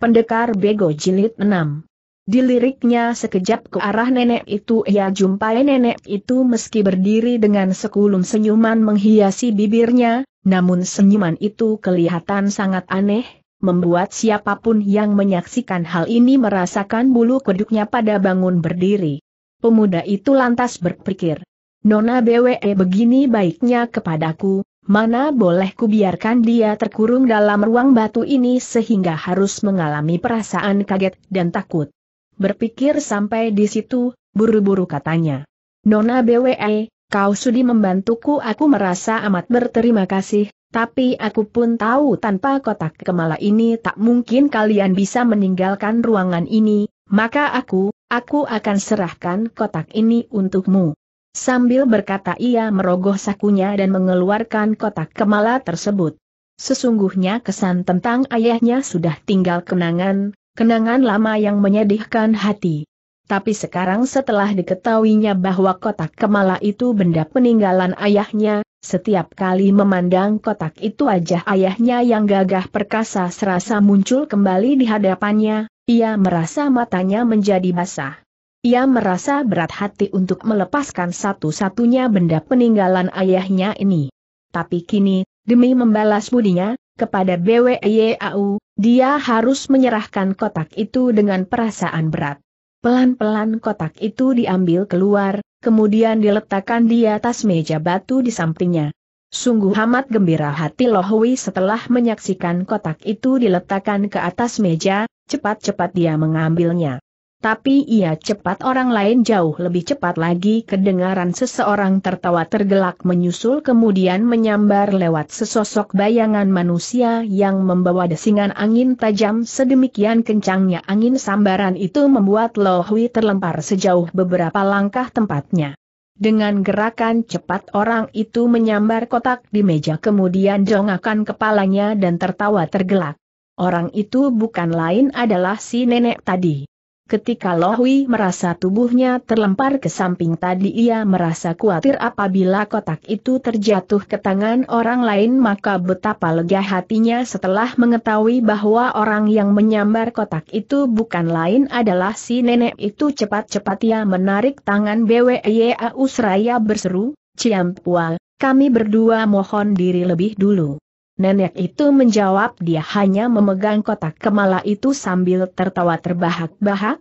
Pendekar Bego Jilid 6 Diliriknya sekejap ke arah nenek itu ia jumpai nenek itu meski berdiri dengan sekulum senyuman menghiasi bibirnya, namun senyuman itu kelihatan sangat aneh, membuat siapapun yang menyaksikan hal ini merasakan bulu kuduknya pada bangun berdiri. Pemuda itu lantas berpikir, Nona BWE eh, begini baiknya kepadaku, mana boleh kubiarkan dia terkurung dalam ruang batu ini sehingga harus mengalami perasaan kaget dan takut. Berpikir sampai di situ, buru-buru katanya. Nona BWE, kau sudi membantuku aku merasa amat berterima kasih, tapi aku pun tahu tanpa kotak kemala ini tak mungkin kalian bisa meninggalkan ruangan ini, maka aku, aku akan serahkan kotak ini untukmu. Sambil berkata ia merogoh sakunya dan mengeluarkan kotak kemala tersebut. Sesungguhnya kesan tentang ayahnya sudah tinggal kenangan, kenangan lama yang menyedihkan hati. Tapi sekarang setelah diketahuinya bahwa kotak kemala itu benda peninggalan ayahnya, setiap kali memandang kotak itu aja ayahnya yang gagah perkasa serasa muncul kembali di hadapannya, ia merasa matanya menjadi basah. Ia merasa berat hati untuk melepaskan satu-satunya benda peninggalan ayahnya ini. Tapi kini, demi membalas budinya, kepada BWYAU, e dia harus menyerahkan kotak itu dengan perasaan berat. Pelan-pelan kotak itu diambil keluar, kemudian diletakkan di atas meja batu di sampingnya. Sungguh amat gembira hati Lohui setelah menyaksikan kotak itu diletakkan ke atas meja, cepat-cepat dia mengambilnya tapi ia cepat orang lain jauh lebih cepat lagi kedengaran seseorang tertawa tergelak menyusul kemudian menyambar lewat sesosok bayangan manusia yang membawa desingan angin tajam sedemikian kencangnya angin sambaran itu membuat Lohui terlempar sejauh beberapa langkah tempatnya. Dengan gerakan cepat orang itu menyambar kotak di meja kemudian jongakan kepalanya dan tertawa tergelak. Orang itu bukan lain adalah si nenek tadi. Ketika Lohui merasa tubuhnya terlempar ke samping tadi ia merasa khawatir apabila kotak itu terjatuh ke tangan orang lain maka betapa lega hatinya setelah mengetahui bahwa orang yang menyambar kotak itu bukan lain adalah si nenek itu cepat-cepat ia menarik tangan BWYAU seraya berseru, Ciampual, kami berdua mohon diri lebih dulu. Nenek itu menjawab dia hanya memegang kotak kemala itu sambil tertawa terbahak-bahak.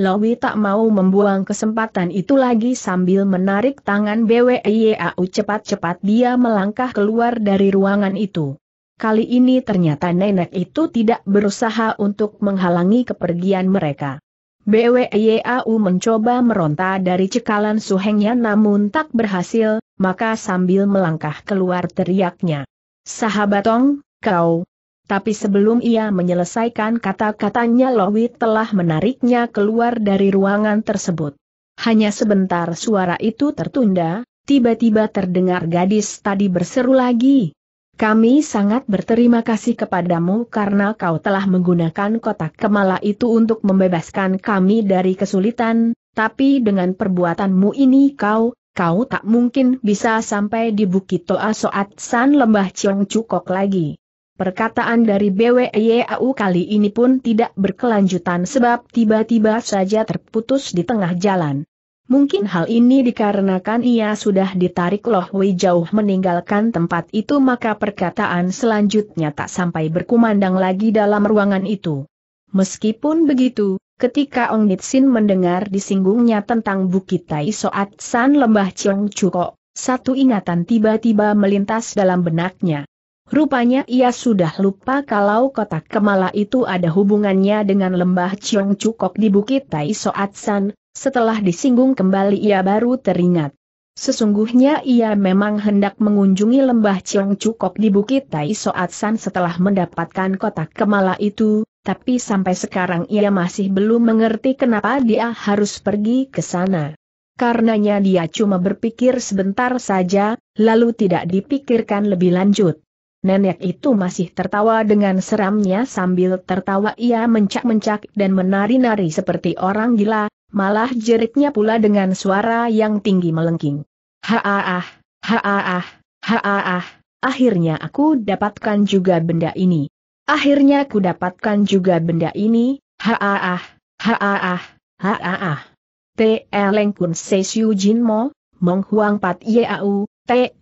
Lowi tak mau membuang kesempatan itu lagi sambil menarik tangan BWIAU cepat-cepat dia melangkah keluar dari ruangan itu. Kali ini ternyata nenek itu tidak berusaha untuk menghalangi kepergian mereka. BWIAU mencoba meronta dari cekalan suhengnya namun tak berhasil, maka sambil melangkah keluar teriaknya. Sahabat Tong, kau. Tapi sebelum ia menyelesaikan kata-katanya Lowi telah menariknya keluar dari ruangan tersebut. Hanya sebentar suara itu tertunda, tiba-tiba terdengar gadis tadi berseru lagi. Kami sangat berterima kasih kepadamu karena kau telah menggunakan kotak kemala itu untuk membebaskan kami dari kesulitan, tapi dengan perbuatanmu ini kau, kau tak mungkin bisa sampai di Bukit Toa Soat San Lembah Ciong Cukok lagi. Perkataan dari BWYAU kali ini pun tidak berkelanjutan sebab tiba-tiba saja terputus di tengah jalan. Mungkin hal ini dikarenakan ia sudah ditarik Loh Wei jauh meninggalkan tempat itu maka perkataan selanjutnya tak sampai berkumandang lagi dalam ruangan itu. Meskipun begitu, Ketika Ong Nitsin mendengar disinggungnya tentang Bukit Tai Soat San Lembah Chiong Chuko, satu ingatan tiba-tiba melintas dalam benaknya. Rupanya ia sudah lupa kalau kotak kemala itu ada hubungannya dengan lembah Chiong Cukok di Bukit Tai Soat San, setelah disinggung kembali ia baru teringat. Sesungguhnya ia memang hendak mengunjungi lembah Ciong Cukok di Bukit Tai Soat San setelah mendapatkan kotak kemala itu, tapi sampai sekarang ia masih belum mengerti kenapa dia harus pergi ke sana. Karenanya dia cuma berpikir sebentar saja, lalu tidak dipikirkan lebih lanjut. Nenek itu masih tertawa dengan seramnya sambil tertawa ia mencak-mencak dan menari-nari seperti orang gila, malah jeritnya pula dengan suara yang tinggi melengking. Haaah, haaah, haaah, akhirnya aku dapatkan juga benda ini. Akhirnya ku dapatkan juga benda ini, haaah, haaah, haaah. eleng kun jin Mo, meng huang pat yeau,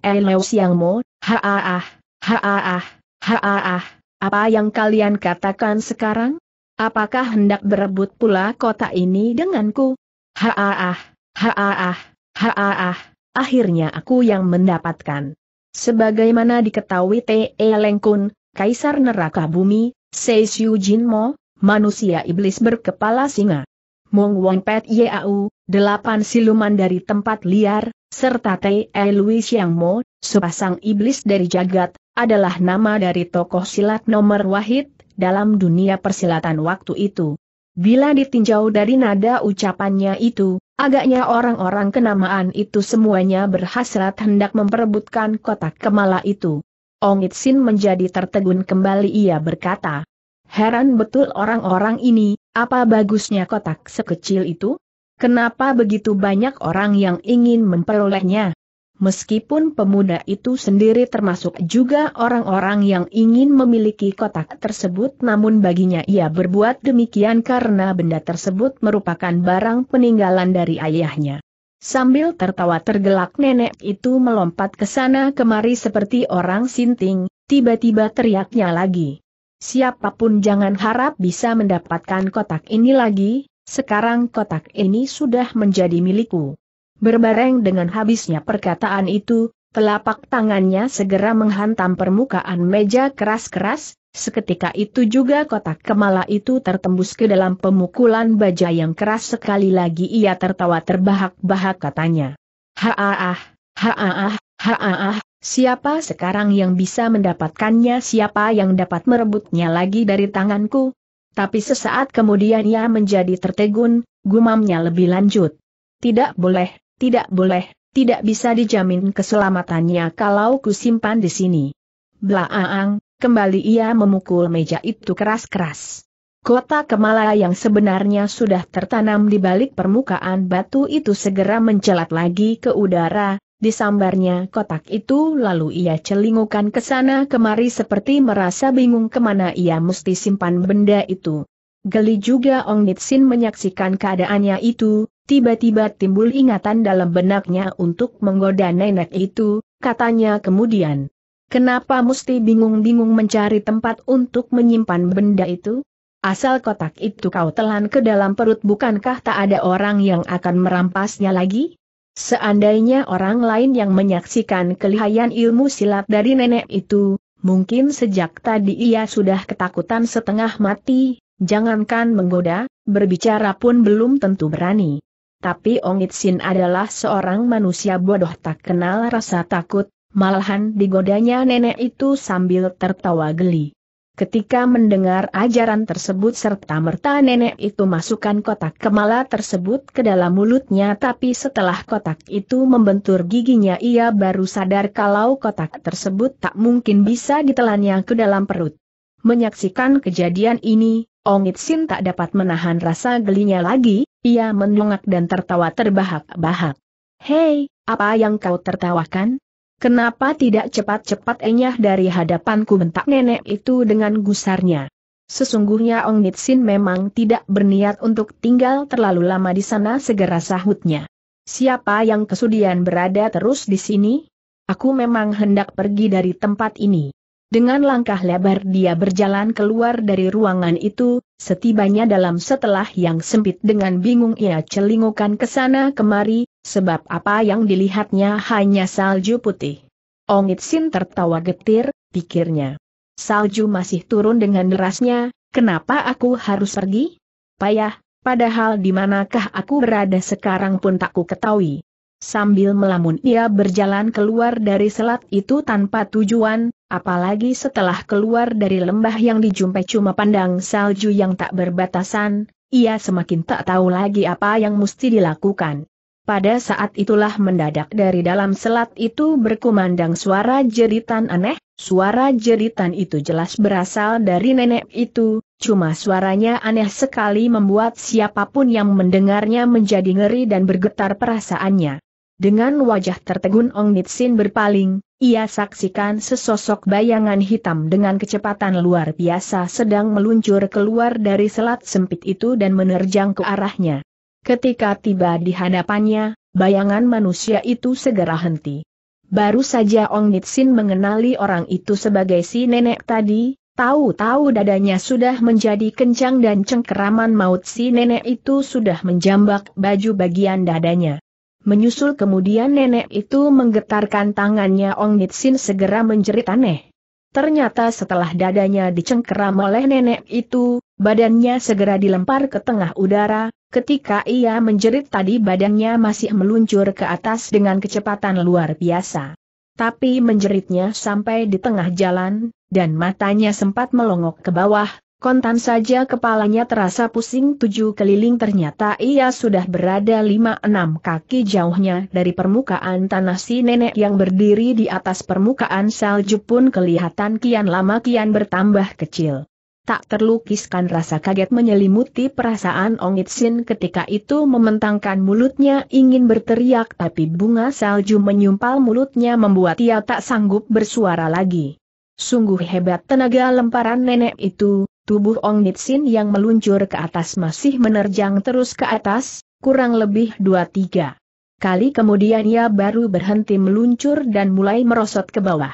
eleu siang mo, haaah, haaah, haaah. Apa yang kalian katakan sekarang? Apakah hendak berebut pula kota ini denganku? Haaah, haaah, haaah. Akhirnya aku yang mendapatkan. Sebagaimana diketahui T.E. Lengkun, Kaisar Neraka Bumi, Sei Jin Mo, manusia iblis berkepala singa. Mong Wong Pet Yau, delapan siluman dari tempat liar, serta Tei Lui Siang Mo, sepasang iblis dari jagat, adalah nama dari tokoh silat nomor wahid dalam dunia persilatan waktu itu. Bila ditinjau dari nada ucapannya itu, agaknya orang-orang kenamaan itu semuanya berhasrat hendak memperebutkan kotak kemala itu. Ong Itsin menjadi tertegun kembali ia berkata. Heran betul orang-orang ini, apa bagusnya kotak sekecil itu? Kenapa begitu banyak orang yang ingin memperolehnya? Meskipun pemuda itu sendiri termasuk juga orang-orang yang ingin memiliki kotak tersebut namun baginya ia berbuat demikian karena benda tersebut merupakan barang peninggalan dari ayahnya. Sambil tertawa tergelak nenek itu melompat ke sana kemari seperti orang sinting, tiba-tiba teriaknya lagi. Siapapun jangan harap bisa mendapatkan kotak ini lagi, sekarang kotak ini sudah menjadi milikku. Berbareng dengan habisnya perkataan itu, telapak tangannya segera menghantam permukaan meja keras-keras, Seketika itu juga kotak kemala itu tertembus ke dalam pemukulan baja yang keras sekali lagi ia tertawa terbahak-bahak katanya. Haaah, haaah, haaah, siapa sekarang yang bisa mendapatkannya siapa yang dapat merebutnya lagi dari tanganku? Tapi sesaat kemudian ia menjadi tertegun, gumamnya lebih lanjut. Tidak boleh, tidak boleh, tidak bisa dijamin keselamatannya kalau kusimpan di sini. Blaaang, Kembali ia memukul meja itu keras-keras. Kota Kemala yang sebenarnya sudah tertanam di balik permukaan batu itu segera mencelat lagi ke udara, disambarnya kotak itu lalu ia celingukan ke sana kemari seperti merasa bingung kemana ia mesti simpan benda itu. Geli juga Ong Nitsin menyaksikan keadaannya itu, tiba-tiba timbul ingatan dalam benaknya untuk menggoda nenek itu, katanya kemudian. Kenapa mesti bingung-bingung mencari tempat untuk menyimpan benda itu? Asal kotak itu kau telan ke dalam perut bukankah tak ada orang yang akan merampasnya lagi? Seandainya orang lain yang menyaksikan kelihayan ilmu silat dari nenek itu, mungkin sejak tadi ia sudah ketakutan setengah mati, jangankan menggoda, berbicara pun belum tentu berani. Tapi Ong Itsin adalah seorang manusia bodoh tak kenal rasa takut, malahan digodanya nenek itu sambil tertawa geli. Ketika mendengar ajaran tersebut serta-merta nenek itu masukkan kotak kemala tersebut ke dalam mulutnya tapi setelah kotak itu membentur giginya ia baru sadar kalau kotak tersebut tak mungkin bisa ditelannya ke dalam perut. Menyaksikan kejadian ini, Ongit Sin tak dapat menahan rasa gelinya lagi, ia mendongak dan tertawa terbahak-bahak. Hei, apa yang kau tertawakan? Kenapa tidak cepat-cepat enyah dari hadapanku bentak nenek itu dengan gusarnya. Sesungguhnya Ong Nitsin memang tidak berniat untuk tinggal terlalu lama di sana segera sahutnya. Siapa yang kesudian berada terus di sini? Aku memang hendak pergi dari tempat ini. Dengan langkah lebar dia berjalan keluar dari ruangan itu, setibanya dalam setelah yang sempit dengan bingung ia celingukan ke sana kemari, sebab apa yang dilihatnya hanya salju putih. Ongit Sin tertawa getir, pikirnya. Salju masih turun dengan derasnya, kenapa aku harus pergi? Payah, padahal di manakah aku berada sekarang pun tak ku ketahui. Sambil melamun ia berjalan keluar dari selat itu tanpa tujuan, apalagi setelah keluar dari lembah yang dijumpai cuma pandang salju yang tak berbatasan, ia semakin tak tahu lagi apa yang mesti dilakukan. Pada saat itulah mendadak dari dalam selat itu berkumandang suara jeritan aneh, suara jeritan itu jelas berasal dari nenek itu, cuma suaranya aneh sekali membuat siapapun yang mendengarnya menjadi ngeri dan bergetar perasaannya. Dengan wajah tertegun Ong Nitsin berpaling, ia saksikan sesosok bayangan hitam dengan kecepatan luar biasa sedang meluncur keluar dari selat sempit itu dan menerjang ke arahnya. Ketika tiba di hadapannya, bayangan manusia itu segera henti. Baru saja Ong Nitsin mengenali orang itu sebagai si nenek tadi, tahu-tahu dadanya sudah menjadi kencang dan cengkeraman maut si nenek itu sudah menjambak baju bagian dadanya. Menyusul kemudian nenek itu menggetarkan tangannya Ong Nitsin segera menjerit aneh. Ternyata setelah dadanya dicengkeram oleh nenek itu, badannya segera dilempar ke tengah udara, ketika ia menjerit tadi badannya masih meluncur ke atas dengan kecepatan luar biasa. Tapi menjeritnya sampai di tengah jalan, dan matanya sempat melongok ke bawah, Kontan saja kepalanya terasa pusing tujuh keliling ternyata ia sudah berada lima enam kaki jauhnya dari permukaan tanah si nenek yang berdiri di atas permukaan salju pun kelihatan kian lama kian bertambah kecil. Tak terlukiskan rasa kaget menyelimuti perasaan Ong Sin ketika itu mementangkan mulutnya ingin berteriak tapi bunga salju menyumpal mulutnya membuat ia tak sanggup bersuara lagi. Sungguh hebat tenaga lemparan nenek itu, tubuh Ong Nitsin yang meluncur ke atas masih menerjang terus ke atas, kurang lebih dua tiga. Kali kemudian ia baru berhenti meluncur dan mulai merosot ke bawah.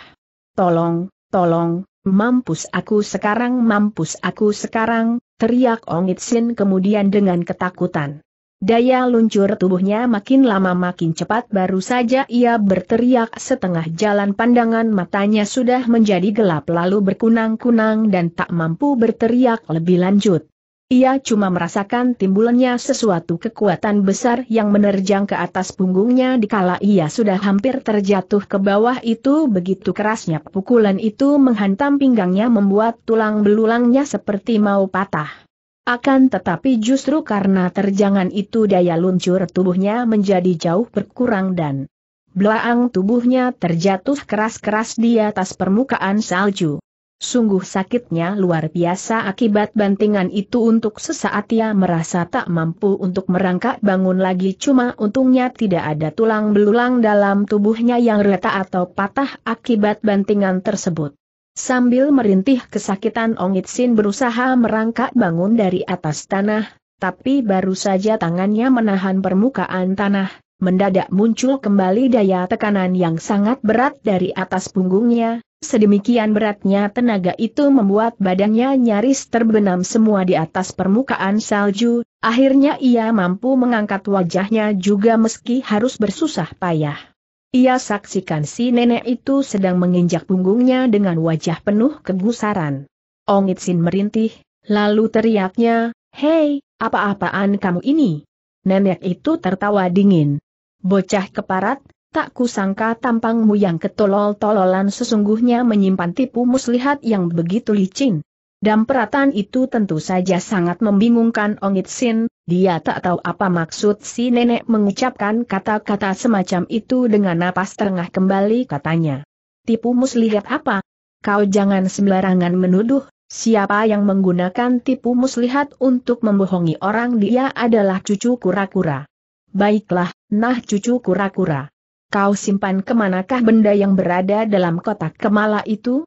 Tolong, tolong, mampus aku sekarang, mampus aku sekarang, teriak Ong Nitsin kemudian dengan ketakutan. Daya luncur tubuhnya makin lama makin cepat baru saja ia berteriak setengah jalan pandangan matanya sudah menjadi gelap lalu berkunang-kunang dan tak mampu berteriak lebih lanjut. Ia cuma merasakan timbulnya sesuatu kekuatan besar yang menerjang ke atas punggungnya dikala ia sudah hampir terjatuh ke bawah itu begitu kerasnya pukulan itu menghantam pinggangnya membuat tulang belulangnya seperti mau patah. Akan tetapi justru karena terjangan itu daya luncur tubuhnya menjadi jauh berkurang dan belaang tubuhnya terjatuh keras-keras di atas permukaan salju. Sungguh sakitnya luar biasa akibat bantingan itu untuk sesaat ia merasa tak mampu untuk merangkak bangun lagi cuma untungnya tidak ada tulang belulang dalam tubuhnya yang retak atau patah akibat bantingan tersebut. Sambil merintih kesakitan Ong Itsin berusaha merangkak bangun dari atas tanah, tapi baru saja tangannya menahan permukaan tanah, mendadak muncul kembali daya tekanan yang sangat berat dari atas punggungnya, sedemikian beratnya tenaga itu membuat badannya nyaris terbenam semua di atas permukaan salju, akhirnya ia mampu mengangkat wajahnya juga meski harus bersusah payah. Ia saksikan si nenek itu sedang menginjak punggungnya dengan wajah penuh kegusaran. Ongit Sin merintih, lalu teriaknya, Hei, apa-apaan kamu ini? Nenek itu tertawa dingin. Bocah keparat, tak kusangka tampangmu yang ketolol-tololan sesungguhnya menyimpan tipu muslihat yang begitu licin. Dan peratan itu tentu saja sangat membingungkan Ongit Sin, dia tak tahu apa maksud si nenek mengucapkan kata-kata semacam itu dengan napas terengah kembali katanya. Tipu muslihat apa? Kau jangan sembarangan menuduh, siapa yang menggunakan tipu muslihat untuk membohongi orang dia adalah cucu kura-kura. Baiklah, nah cucu kura-kura. Kau simpan kemanakah benda yang berada dalam kotak kemala itu?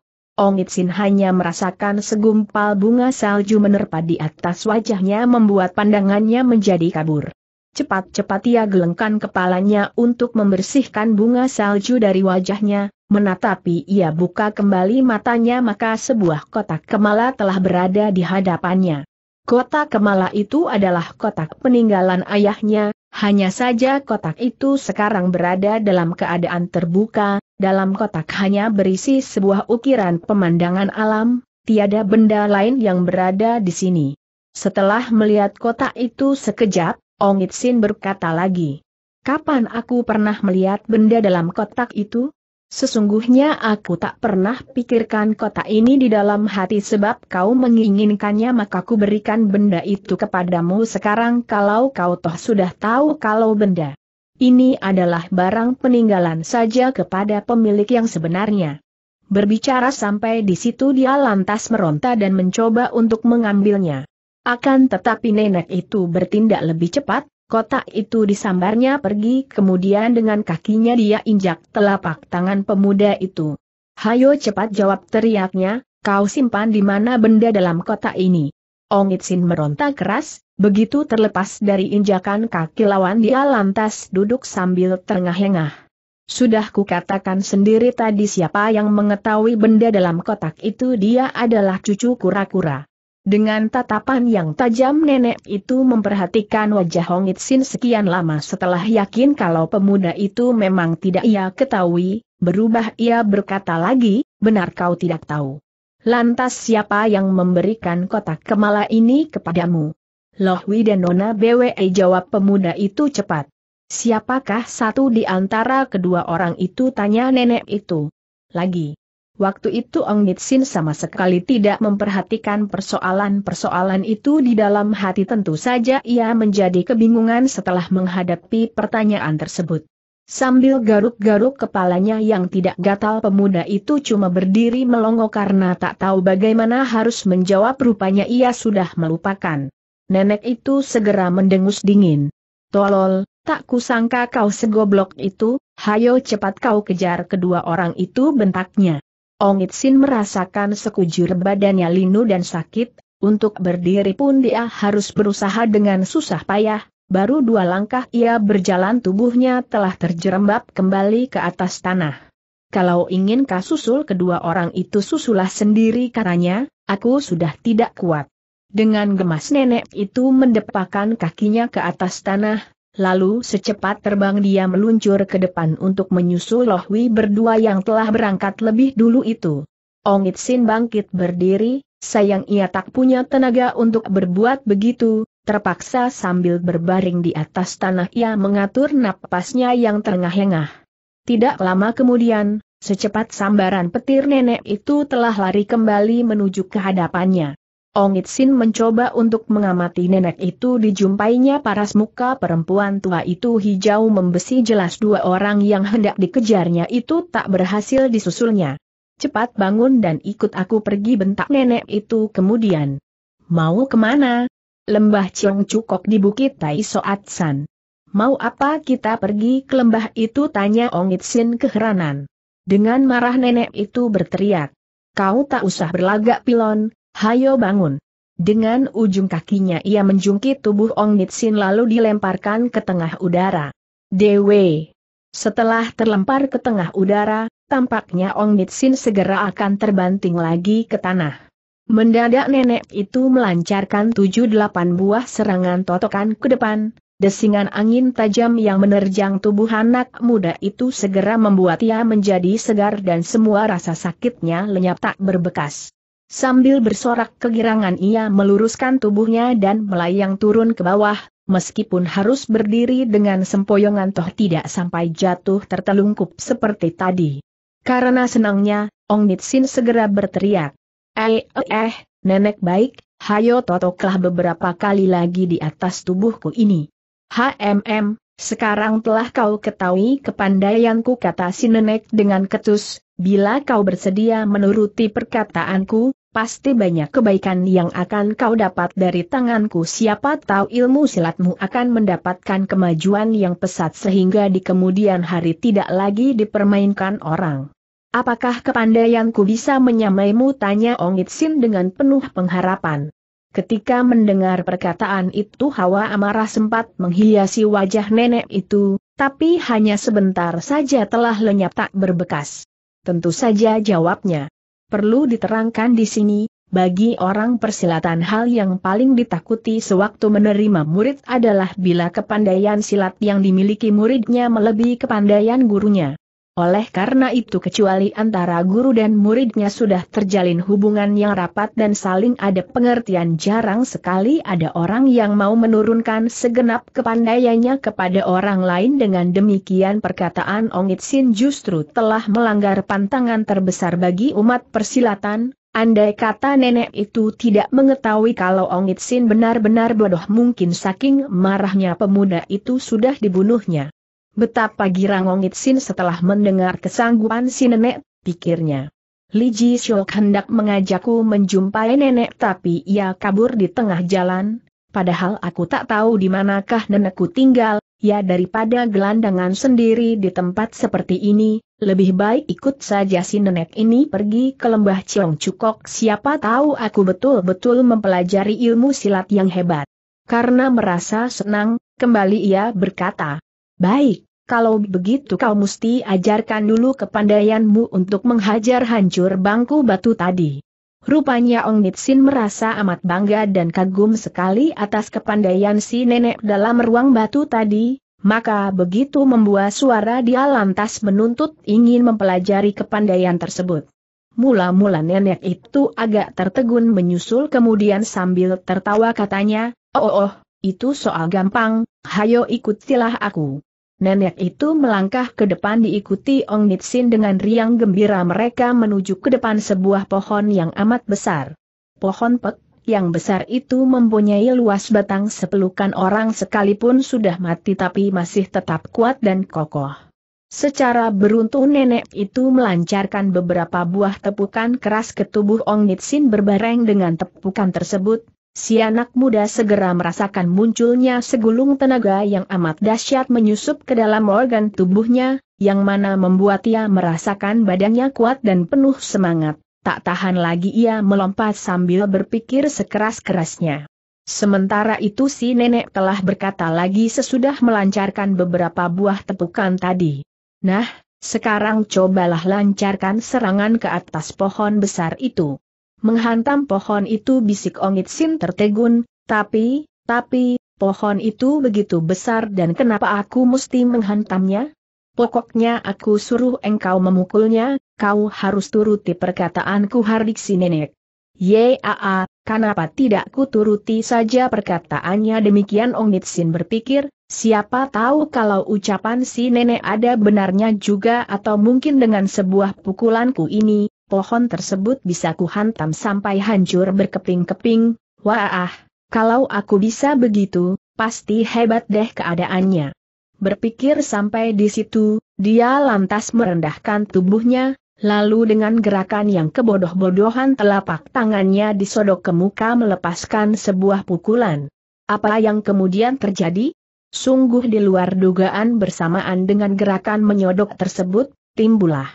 Sin hanya merasakan segumpal bunga salju menerpa di atas wajahnya membuat pandangannya menjadi kabur. Cepat-cepat ia gelengkan kepalanya untuk membersihkan bunga salju dari wajahnya, menatapi ia buka kembali matanya maka sebuah kotak kemala telah berada di hadapannya. Kotak kemala itu adalah kotak peninggalan ayahnya, hanya saja kotak itu sekarang berada dalam keadaan terbuka, dalam kotak hanya berisi sebuah ukiran pemandangan alam, tiada benda lain yang berada di sini. Setelah melihat kotak itu sekejap, Ong Itsin berkata lagi. Kapan aku pernah melihat benda dalam kotak itu? Sesungguhnya aku tak pernah pikirkan kota ini di dalam hati sebab kau menginginkannya maka ku berikan benda itu kepadamu sekarang kalau kau toh sudah tahu kalau benda ini adalah barang peninggalan saja kepada pemilik yang sebenarnya. Berbicara sampai di situ dia lantas meronta dan mencoba untuk mengambilnya. Akan tetapi nenek itu bertindak lebih cepat, Kotak itu disambarnya pergi kemudian dengan kakinya dia injak telapak tangan pemuda itu. Hayo cepat jawab teriaknya, kau simpan di mana benda dalam kotak ini. Ong Itsin meronta keras, begitu terlepas dari injakan kaki lawan dia lantas duduk sambil terengah-engah. Sudah kukatakan sendiri tadi siapa yang mengetahui benda dalam kotak itu dia adalah cucu kura-kura. Dengan tatapan yang tajam nenek itu memperhatikan wajah Hong Itsin sekian lama setelah yakin kalau pemuda itu memang tidak ia ketahui, berubah ia berkata lagi, benar kau tidak tahu. Lantas siapa yang memberikan kotak kemala ini kepadamu? Lohwi dan Nona BWE jawab pemuda itu cepat. Siapakah satu di antara kedua orang itu tanya nenek itu. Lagi. Waktu itu Ong Nitsin sama sekali tidak memperhatikan persoalan-persoalan itu di dalam hati tentu saja ia menjadi kebingungan setelah menghadapi pertanyaan tersebut. Sambil garuk-garuk kepalanya yang tidak gatal pemuda itu cuma berdiri melongo karena tak tahu bagaimana harus menjawab rupanya ia sudah melupakan. Nenek itu segera mendengus dingin. Tolol, tak kusangka kau segoblok itu, hayo cepat kau kejar kedua orang itu bentaknya. Ong Itsin merasakan sekujur badannya linu dan sakit, untuk berdiri pun dia harus berusaha dengan susah payah, baru dua langkah ia berjalan tubuhnya telah terjerembab kembali ke atas tanah. Kalau ingin kasusul kedua orang itu susulah sendiri katanya, aku sudah tidak kuat. Dengan gemas nenek itu mendepakan kakinya ke atas tanah, Lalu secepat terbang dia meluncur ke depan untuk menyusul Lohwi berdua yang telah berangkat lebih dulu itu. Ong Itsin bangkit berdiri, sayang ia tak punya tenaga untuk berbuat begitu, terpaksa sambil berbaring di atas tanah ia mengatur napasnya yang terengah-engah. Tidak lama kemudian, secepat sambaran petir nenek itu telah lari kembali menuju ke hadapannya. Ongit Sin mencoba untuk mengamati nenek itu dijumpainya paras muka perempuan tua itu hijau membesi jelas dua orang yang hendak dikejarnya itu tak berhasil disusulnya. Cepat bangun dan ikut aku pergi bentak nenek itu kemudian. Mau kemana? Lembah Ciong Cukok di Bukit Tai Soat San. Mau apa kita pergi ke lembah itu tanya Ongit Sin keheranan. Dengan marah nenek itu berteriak. Kau tak usah berlagak pilon, Hayo bangun. Dengan ujung kakinya ia menjungkit tubuh Ong Nitsin lalu dilemparkan ke tengah udara. Dewe. Setelah terlempar ke tengah udara, tampaknya Ong Nitsin segera akan terbanting lagi ke tanah. Mendadak nenek itu melancarkan tujuh delapan buah serangan totokan ke depan, desingan angin tajam yang menerjang tubuh anak muda itu segera membuat ia menjadi segar dan semua rasa sakitnya lenyap tak berbekas. Sambil bersorak kegirangan ia meluruskan tubuhnya dan melayang turun ke bawah, meskipun harus berdiri dengan sempoyongan toh tidak sampai jatuh tertelungkup seperti tadi. Karena senangnya, Ong Nitsin segera berteriak. Eh, eh, eh, nenek baik, hayo totoklah beberapa kali lagi di atas tubuhku ini. HMM, sekarang telah kau ketahui kepandaianku kata si nenek dengan ketus, Bila kau bersedia menuruti perkataanku, pasti banyak kebaikan yang akan kau dapat dari tanganku. Siapa tahu ilmu silatmu akan mendapatkan kemajuan yang pesat sehingga di kemudian hari tidak lagi dipermainkan orang. Apakah kepandaianku bisa menyamaimu? Tanya Ongit Sin dengan penuh pengharapan. Ketika mendengar perkataan itu hawa amarah sempat menghiasi wajah nenek itu, tapi hanya sebentar saja telah lenyap tak berbekas. Tentu saja jawabnya. Perlu diterangkan di sini, bagi orang persilatan hal yang paling ditakuti sewaktu menerima murid adalah bila kepandaian silat yang dimiliki muridnya melebihi kepandaian gurunya. Oleh karena itu kecuali antara guru dan muridnya sudah terjalin hubungan yang rapat dan saling ada pengertian jarang sekali ada orang yang mau menurunkan segenap kepandaiannya kepada orang lain dengan demikian perkataan Ong Sin justru telah melanggar pantangan terbesar bagi umat persilatan, Andai kata nenek itu tidak mengetahui kalau Ong Sin benar-benar bodoh mungkin saking marahnya pemuda itu sudah dibunuhnya. Betapa girang Wong Itsin setelah mendengar kesanggupan si nenek, pikirnya. Li Ji Shok hendak mengajakku menjumpai nenek tapi ia kabur di tengah jalan, padahal aku tak tahu di manakah nenekku tinggal, ya daripada gelandangan sendiri di tempat seperti ini, lebih baik ikut saja si nenek ini pergi ke lembah Ciong Cukok siapa tahu aku betul-betul mempelajari ilmu silat yang hebat. Karena merasa senang, kembali ia berkata, Baik, kalau begitu kau mesti ajarkan dulu kepandaianmu untuk menghajar hancur bangku batu tadi. Rupanya Ong Nitsin merasa amat bangga dan kagum sekali atas kepandaian si nenek dalam ruang batu tadi, maka begitu membuat suara dia lantas menuntut ingin mempelajari kepandaian tersebut. Mula-mula nenek itu agak tertegun menyusul kemudian sambil tertawa katanya, oh oh, oh itu soal gampang, hayo ikutilah aku. Nenek itu melangkah ke depan diikuti Ong Nitsin dengan riang gembira mereka menuju ke depan sebuah pohon yang amat besar. Pohon pek, yang besar itu mempunyai luas batang sepelukan orang sekalipun sudah mati tapi masih tetap kuat dan kokoh. Secara beruntung nenek itu melancarkan beberapa buah tepukan keras ke tubuh Ong Nitsin berbareng dengan tepukan tersebut, Si anak muda segera merasakan munculnya segulung tenaga yang amat dahsyat menyusup ke dalam organ tubuhnya, yang mana membuat ia merasakan badannya kuat dan penuh semangat. Tak tahan lagi ia melompat sambil berpikir sekeras-kerasnya. Sementara itu si nenek telah berkata lagi sesudah melancarkan beberapa buah tepukan tadi. Nah, sekarang cobalah lancarkan serangan ke atas pohon besar itu menghantam pohon itu bisik Ongit Sin tertegun, tapi, tapi, pohon itu begitu besar dan kenapa aku mesti menghantamnya? Pokoknya aku suruh engkau memukulnya, kau harus turuti perkataanku Hardik si nenek. Yaa, kenapa tidak ku turuti saja perkataannya demikian Ong Nitsin berpikir, siapa tahu kalau ucapan si nenek ada benarnya juga atau mungkin dengan sebuah pukulanku ini, pohon tersebut bisa kuhantam sampai hancur berkeping-keping, wah kalau aku bisa begitu, pasti hebat deh keadaannya. Berpikir sampai di situ, dia lantas merendahkan tubuhnya, lalu dengan gerakan yang kebodoh-bodohan telapak tangannya disodok ke muka melepaskan sebuah pukulan. Apa yang kemudian terjadi? Sungguh di luar dugaan bersamaan dengan gerakan menyodok tersebut, timbullah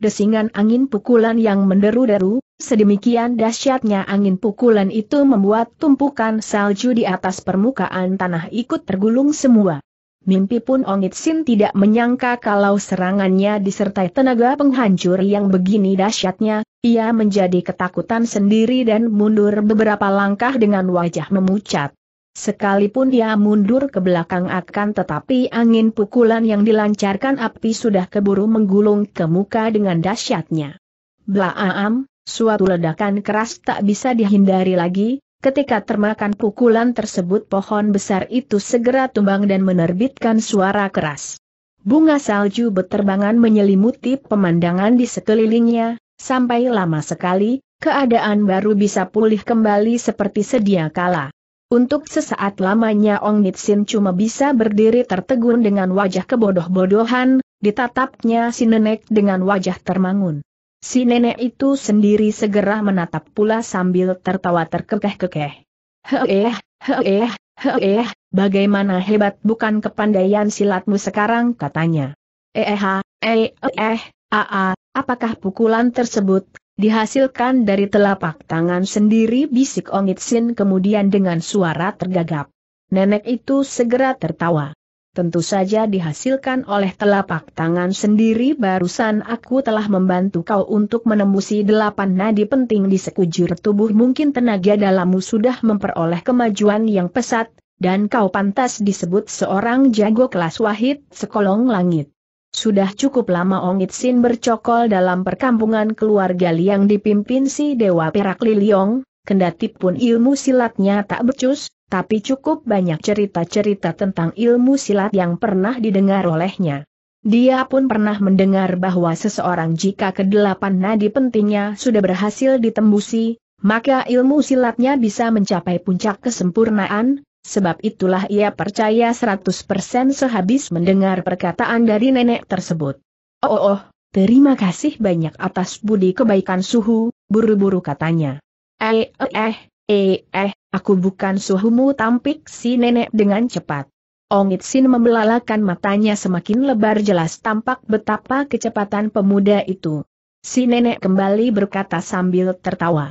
desingan angin pukulan yang menderu-deru, sedemikian dahsyatnya angin pukulan itu membuat tumpukan salju di atas permukaan tanah ikut tergulung semua. Mimpi pun Ongit Sin tidak menyangka kalau serangannya disertai tenaga penghancur yang begini dahsyatnya, ia menjadi ketakutan sendiri dan mundur beberapa langkah dengan wajah memucat. Sekalipun dia mundur ke belakang akan tetapi angin pukulan yang dilancarkan api sudah keburu menggulung ke muka dengan dahsyatnya. Blaam, suatu ledakan keras tak bisa dihindari lagi, ketika termakan pukulan tersebut pohon besar itu segera tumbang dan menerbitkan suara keras. Bunga salju berterbangan menyelimuti pemandangan di sekelilingnya, sampai lama sekali, keadaan baru bisa pulih kembali seperti sedia kala. Untuk sesaat lamanya Ong Nitsin cuma bisa berdiri tertegun dengan wajah kebodoh-bodohan, ditatapnya si nenek dengan wajah termangun. Si nenek itu sendiri segera menatap pula sambil tertawa terkekeh-kekeh. Heeh, heeh, heeh, bagaimana hebat bukan kepandaian silatmu sekarang katanya. Eh, eh, eh, eh, eh ah, ah, apakah pukulan tersebut dihasilkan dari telapak tangan sendiri bisik Ongit Sin kemudian dengan suara tergagap. Nenek itu segera tertawa. Tentu saja dihasilkan oleh telapak tangan sendiri barusan aku telah membantu kau untuk menembusi delapan nadi penting di sekujur tubuh mungkin tenaga dalammu sudah memperoleh kemajuan yang pesat, dan kau pantas disebut seorang jago kelas wahid sekolong langit. Sudah cukup lama Ongit Sin bercokol dalam perkampungan keluarga Liang dipimpin si Dewa Perak Liliong, kendati pun ilmu silatnya tak becus, tapi cukup banyak cerita-cerita tentang ilmu silat yang pernah didengar olehnya. Dia pun pernah mendengar bahwa seseorang jika kedelapan nadi pentingnya sudah berhasil ditembusi, maka ilmu silatnya bisa mencapai puncak kesempurnaan, Sebab itulah ia percaya 100% sehabis mendengar perkataan dari nenek tersebut. Oh, oh, oh terima kasih banyak atas budi kebaikan suhu, buru-buru katanya. Eh, eh, eh, eh, aku bukan suhumu tampik si nenek dengan cepat. Ongit Sin membelalakan matanya semakin lebar jelas tampak betapa kecepatan pemuda itu. Si nenek kembali berkata sambil tertawa.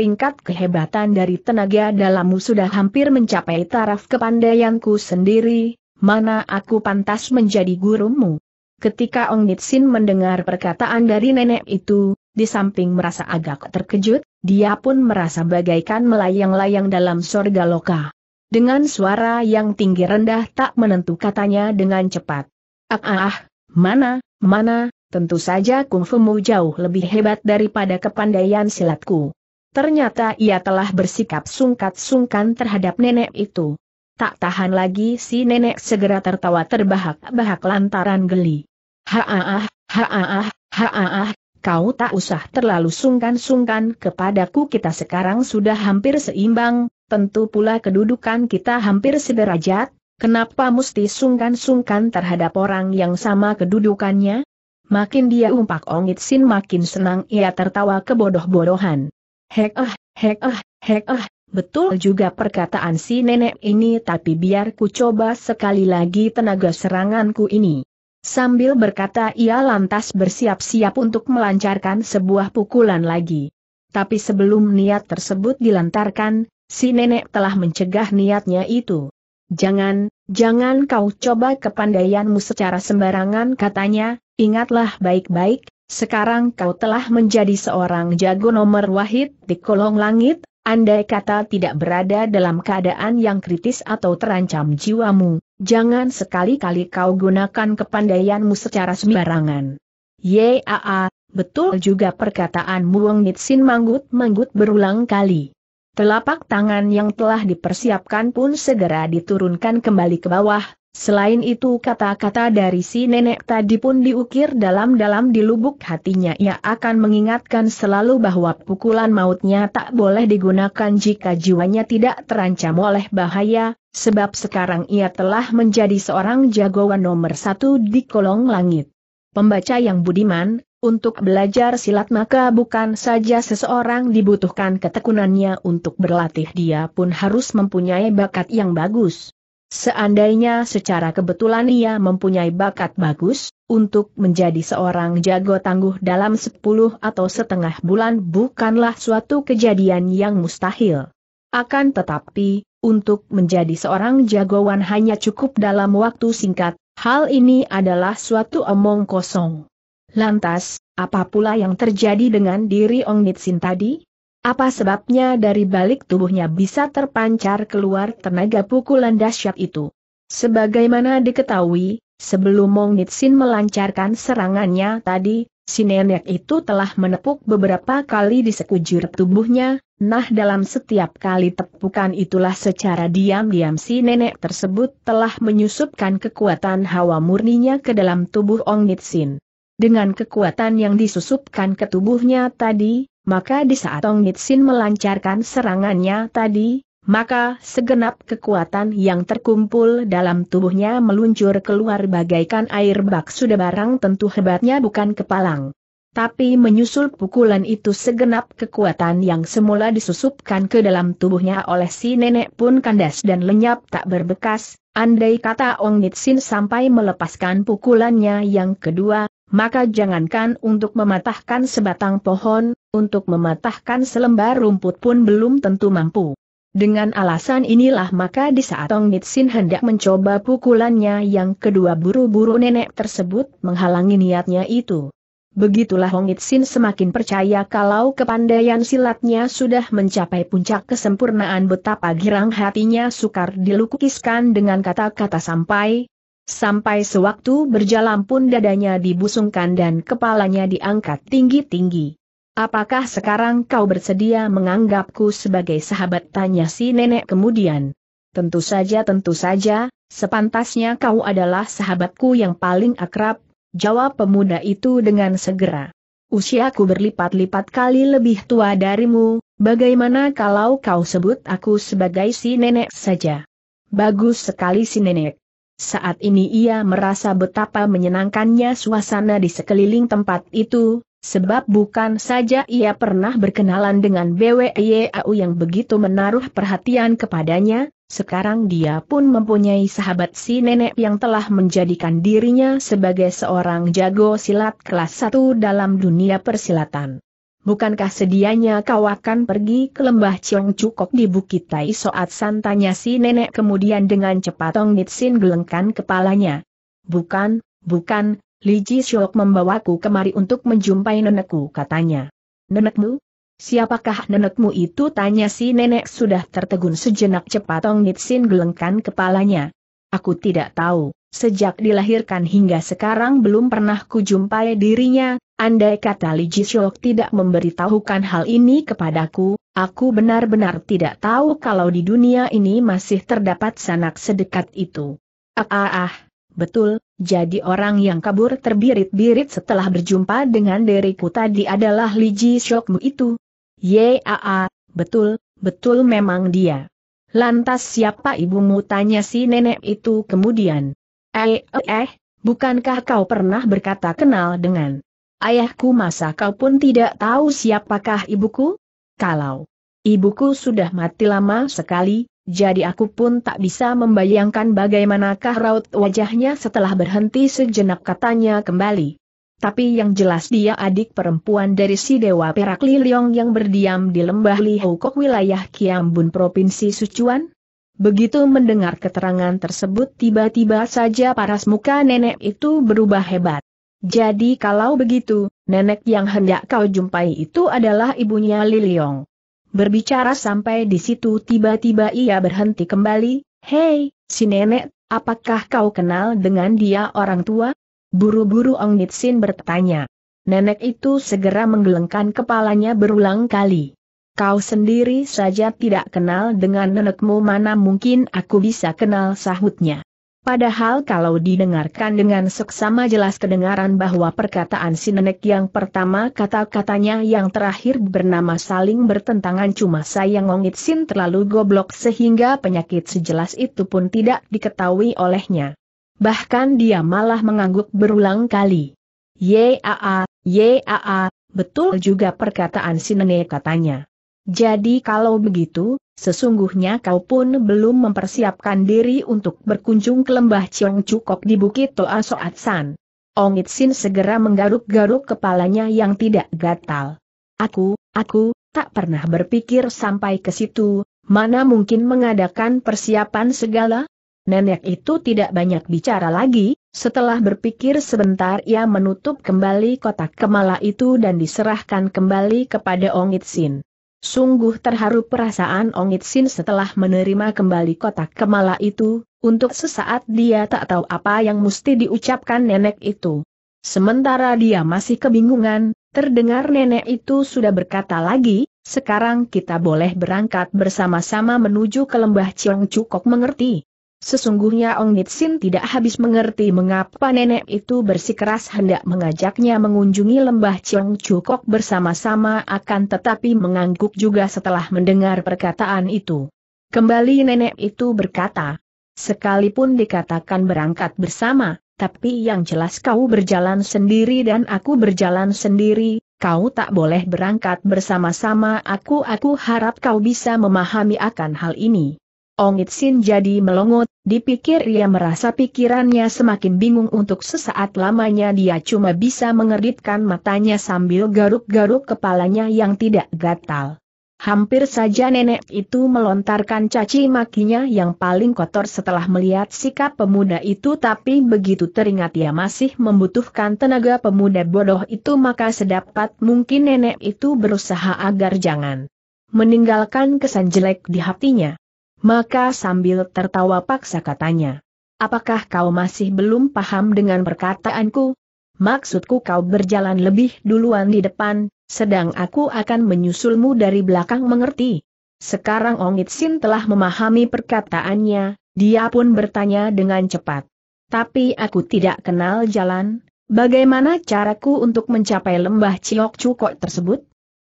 Tingkat kehebatan dari tenaga dalammu sudah hampir mencapai taraf kepandaianku sendiri, mana aku pantas menjadi gurumu. Ketika Ong Nitsin mendengar perkataan dari nenek itu, di samping merasa agak terkejut, dia pun merasa bagaikan melayang-layang dalam sorga loka. Dengan suara yang tinggi rendah tak menentu katanya dengan cepat. Ah ah, ah mana, mana, tentu saja kungfumu jauh lebih hebat daripada kepandaian silatku. Ternyata ia telah bersikap sungkat-sungkan terhadap nenek itu. Tak tahan lagi si nenek segera tertawa terbahak-bahak lantaran geli. Haaah, haaah, haaah, kau tak usah terlalu sungkan-sungkan kepadaku kita sekarang sudah hampir seimbang, tentu pula kedudukan kita hampir sederajat, kenapa mesti sungkan-sungkan terhadap orang yang sama kedudukannya? Makin dia umpak ongit sin makin senang ia tertawa kebodoh-bodohan. Hek ah, hek ah, hek ah, betul juga perkataan si nenek ini tapi biar ku coba sekali lagi tenaga seranganku ini. Sambil berkata ia lantas bersiap-siap untuk melancarkan sebuah pukulan lagi. Tapi sebelum niat tersebut dilantarkan, si nenek telah mencegah niatnya itu. Jangan, jangan kau coba kepandaianmu secara sembarangan katanya, ingatlah baik-baik, sekarang kau telah menjadi seorang jago nomor wahid di kolong langit, andai kata tidak berada dalam keadaan yang kritis atau terancam jiwamu, jangan sekali-kali kau gunakan kepandaianmu secara sembarangan. Yaa, betul juga perkataan Muang Nitsin manggut-manggut berulang kali. Telapak tangan yang telah dipersiapkan pun segera diturunkan kembali ke bawah, Selain itu kata-kata dari si nenek tadi pun diukir dalam-dalam di lubuk hatinya ia akan mengingatkan selalu bahwa pukulan mautnya tak boleh digunakan jika jiwanya tidak terancam oleh bahaya, sebab sekarang ia telah menjadi seorang jagoan nomor satu di kolong langit. Pembaca yang budiman, untuk belajar silat maka bukan saja seseorang dibutuhkan ketekunannya untuk berlatih dia pun harus mempunyai bakat yang bagus. Seandainya secara kebetulan ia mempunyai bakat bagus, untuk menjadi seorang jago tangguh dalam sepuluh atau setengah bulan bukanlah suatu kejadian yang mustahil. Akan tetapi, untuk menjadi seorang jagoan hanya cukup dalam waktu singkat, hal ini adalah suatu omong kosong. Lantas, apa pula yang terjadi dengan diri Ong Nitsin tadi? Apa sebabnya dari balik tubuhnya bisa terpancar keluar tenaga pukulan dahsyat itu? Sebagaimana diketahui, sebelum Mong Nitsin melancarkan serangannya tadi, si nenek itu telah menepuk beberapa kali di sekujur tubuhnya, nah dalam setiap kali tepukan itulah secara diam-diam si nenek tersebut telah menyusupkan kekuatan hawa murninya ke dalam tubuh Ong Nitsin. Dengan kekuatan yang disusupkan ke tubuhnya tadi, maka di saat Ong Nitsin melancarkan serangannya tadi, maka segenap kekuatan yang terkumpul dalam tubuhnya meluncur keluar bagaikan air bak sudah barang tentu hebatnya bukan kepalang. Tapi menyusul pukulan itu segenap kekuatan yang semula disusupkan ke dalam tubuhnya oleh si nenek pun kandas dan lenyap tak berbekas, andai kata Ong Nitsin sampai melepaskan pukulannya yang kedua, maka jangankan untuk mematahkan sebatang pohon, untuk mematahkan selembar rumput pun belum tentu mampu. Dengan alasan inilah maka di saat Tong Nitsin hendak mencoba pukulannya yang kedua buru-buru nenek tersebut menghalangi niatnya itu. Begitulah Hong Nitsin semakin percaya kalau kepandaian silatnya sudah mencapai puncak kesempurnaan betapa girang hatinya sukar dilukiskan dengan kata-kata sampai. Sampai sewaktu berjalan pun dadanya dibusungkan dan kepalanya diangkat tinggi-tinggi. Apakah sekarang kau bersedia menganggapku sebagai sahabat? Tanya si nenek kemudian. Tentu saja tentu saja, sepantasnya kau adalah sahabatku yang paling akrab, jawab pemuda itu dengan segera. Usiaku berlipat-lipat kali lebih tua darimu, bagaimana kalau kau sebut aku sebagai si nenek saja? Bagus sekali si nenek. Saat ini ia merasa betapa menyenangkannya suasana di sekeliling tempat itu, Sebab bukan saja ia pernah berkenalan dengan BWIAU e yang begitu menaruh perhatian kepadanya, sekarang dia pun mempunyai sahabat si nenek yang telah menjadikan dirinya sebagai seorang jago silat kelas 1 dalam dunia persilatan. Bukankah sedianya kau akan pergi ke lembah Ciong Cukok di Bukit Tai Soat santanya si nenek kemudian dengan cepat Tong Nitsin gelengkan kepalanya. Bukan, bukan, Li Ji membawaku kemari untuk menjumpai nenekku katanya. Nenekmu? Siapakah nenekmu itu tanya si nenek sudah tertegun sejenak cepat Tong Nitsin gelengkan kepalanya. Aku tidak tahu, sejak dilahirkan hingga sekarang belum pernah kujumpai dirinya, andai kata Li Ji tidak memberitahukan hal ini kepadaku, aku benar-benar tidak tahu kalau di dunia ini masih terdapat sanak sedekat itu. Ah ah ah. Betul, jadi orang yang kabur terbirit-birit setelah berjumpa dengan diriku tadi adalah Li Ji Shokmu itu. Yaa, betul, betul memang dia. Lantas siapa ibumu tanya si nenek itu kemudian. Eh, eh, eh, bukankah kau pernah berkata kenal dengan ayahku masa kau pun tidak tahu siapakah ibuku? Kalau ibuku sudah mati lama sekali, jadi aku pun tak bisa membayangkan bagaimanakah raut wajahnya setelah berhenti sejenak katanya kembali. Tapi yang jelas dia adik perempuan dari si Dewa Perak Liliong yang berdiam di lembah Lihukok wilayah Kiambun Provinsi Sucuan. Begitu mendengar keterangan tersebut tiba-tiba saja paras muka nenek itu berubah hebat. Jadi kalau begitu, nenek yang hendak kau jumpai itu adalah ibunya Liliong. Berbicara sampai di situ tiba-tiba ia berhenti kembali, Hei, si nenek, apakah kau kenal dengan dia orang tua? Buru-buru Ong Nitsin bertanya. Nenek itu segera menggelengkan kepalanya berulang kali. Kau sendiri saja tidak kenal dengan nenekmu mana mungkin aku bisa kenal sahutnya. Padahal kalau didengarkan dengan seksama jelas kedengaran bahwa perkataan si nenek yang pertama kata-katanya yang terakhir bernama saling bertentangan cuma sayang Ongit Sin terlalu goblok sehingga penyakit sejelas itu pun tidak diketahui olehnya. Bahkan dia malah mengangguk berulang kali. Yaa, yaa, betul juga perkataan si nenek katanya. Jadi kalau begitu, sesungguhnya kau pun belum mempersiapkan diri untuk berkunjung ke lembah Ciong Cukok di Bukit Toa Soat San. Ong Itsin segera menggaruk-garuk kepalanya yang tidak gatal. Aku, aku, tak pernah berpikir sampai ke situ, mana mungkin mengadakan persiapan segala? Nenek itu tidak banyak bicara lagi, setelah berpikir sebentar ia menutup kembali kotak kemala itu dan diserahkan kembali kepada Ong Itsin. Sungguh terharu perasaan Ongit Sin setelah menerima kembali kotak kemala itu, untuk sesaat dia tak tahu apa yang mesti diucapkan nenek itu. Sementara dia masih kebingungan, terdengar nenek itu sudah berkata lagi, sekarang kita boleh berangkat bersama-sama menuju ke lembah Ciong Cukok mengerti. Sesungguhnya Ong Nitsin tidak habis mengerti mengapa nenek itu bersikeras hendak mengajaknya mengunjungi lembah Ciong Cukok bersama-sama akan tetapi mengangguk juga setelah mendengar perkataan itu. Kembali nenek itu berkata, sekalipun dikatakan berangkat bersama, tapi yang jelas kau berjalan sendiri dan aku berjalan sendiri, kau tak boleh berangkat bersama-sama aku aku harap kau bisa memahami akan hal ini. Ongit Sin jadi melongot, dipikir ia merasa pikirannya semakin bingung untuk sesaat lamanya dia cuma bisa mengedipkan matanya sambil garuk-garuk kepalanya yang tidak gatal. Hampir saja nenek itu melontarkan caci makinya yang paling kotor setelah melihat sikap pemuda itu tapi begitu teringat ia masih membutuhkan tenaga pemuda bodoh itu maka sedapat mungkin nenek itu berusaha agar jangan meninggalkan kesan jelek di hatinya. Maka sambil tertawa paksa katanya. Apakah kau masih belum paham dengan perkataanku? Maksudku kau berjalan lebih duluan di depan, sedang aku akan menyusulmu dari belakang mengerti. Sekarang Ongit Sin telah memahami perkataannya, dia pun bertanya dengan cepat. Tapi aku tidak kenal jalan, bagaimana caraku untuk mencapai lembah Ciok Cukok tersebut?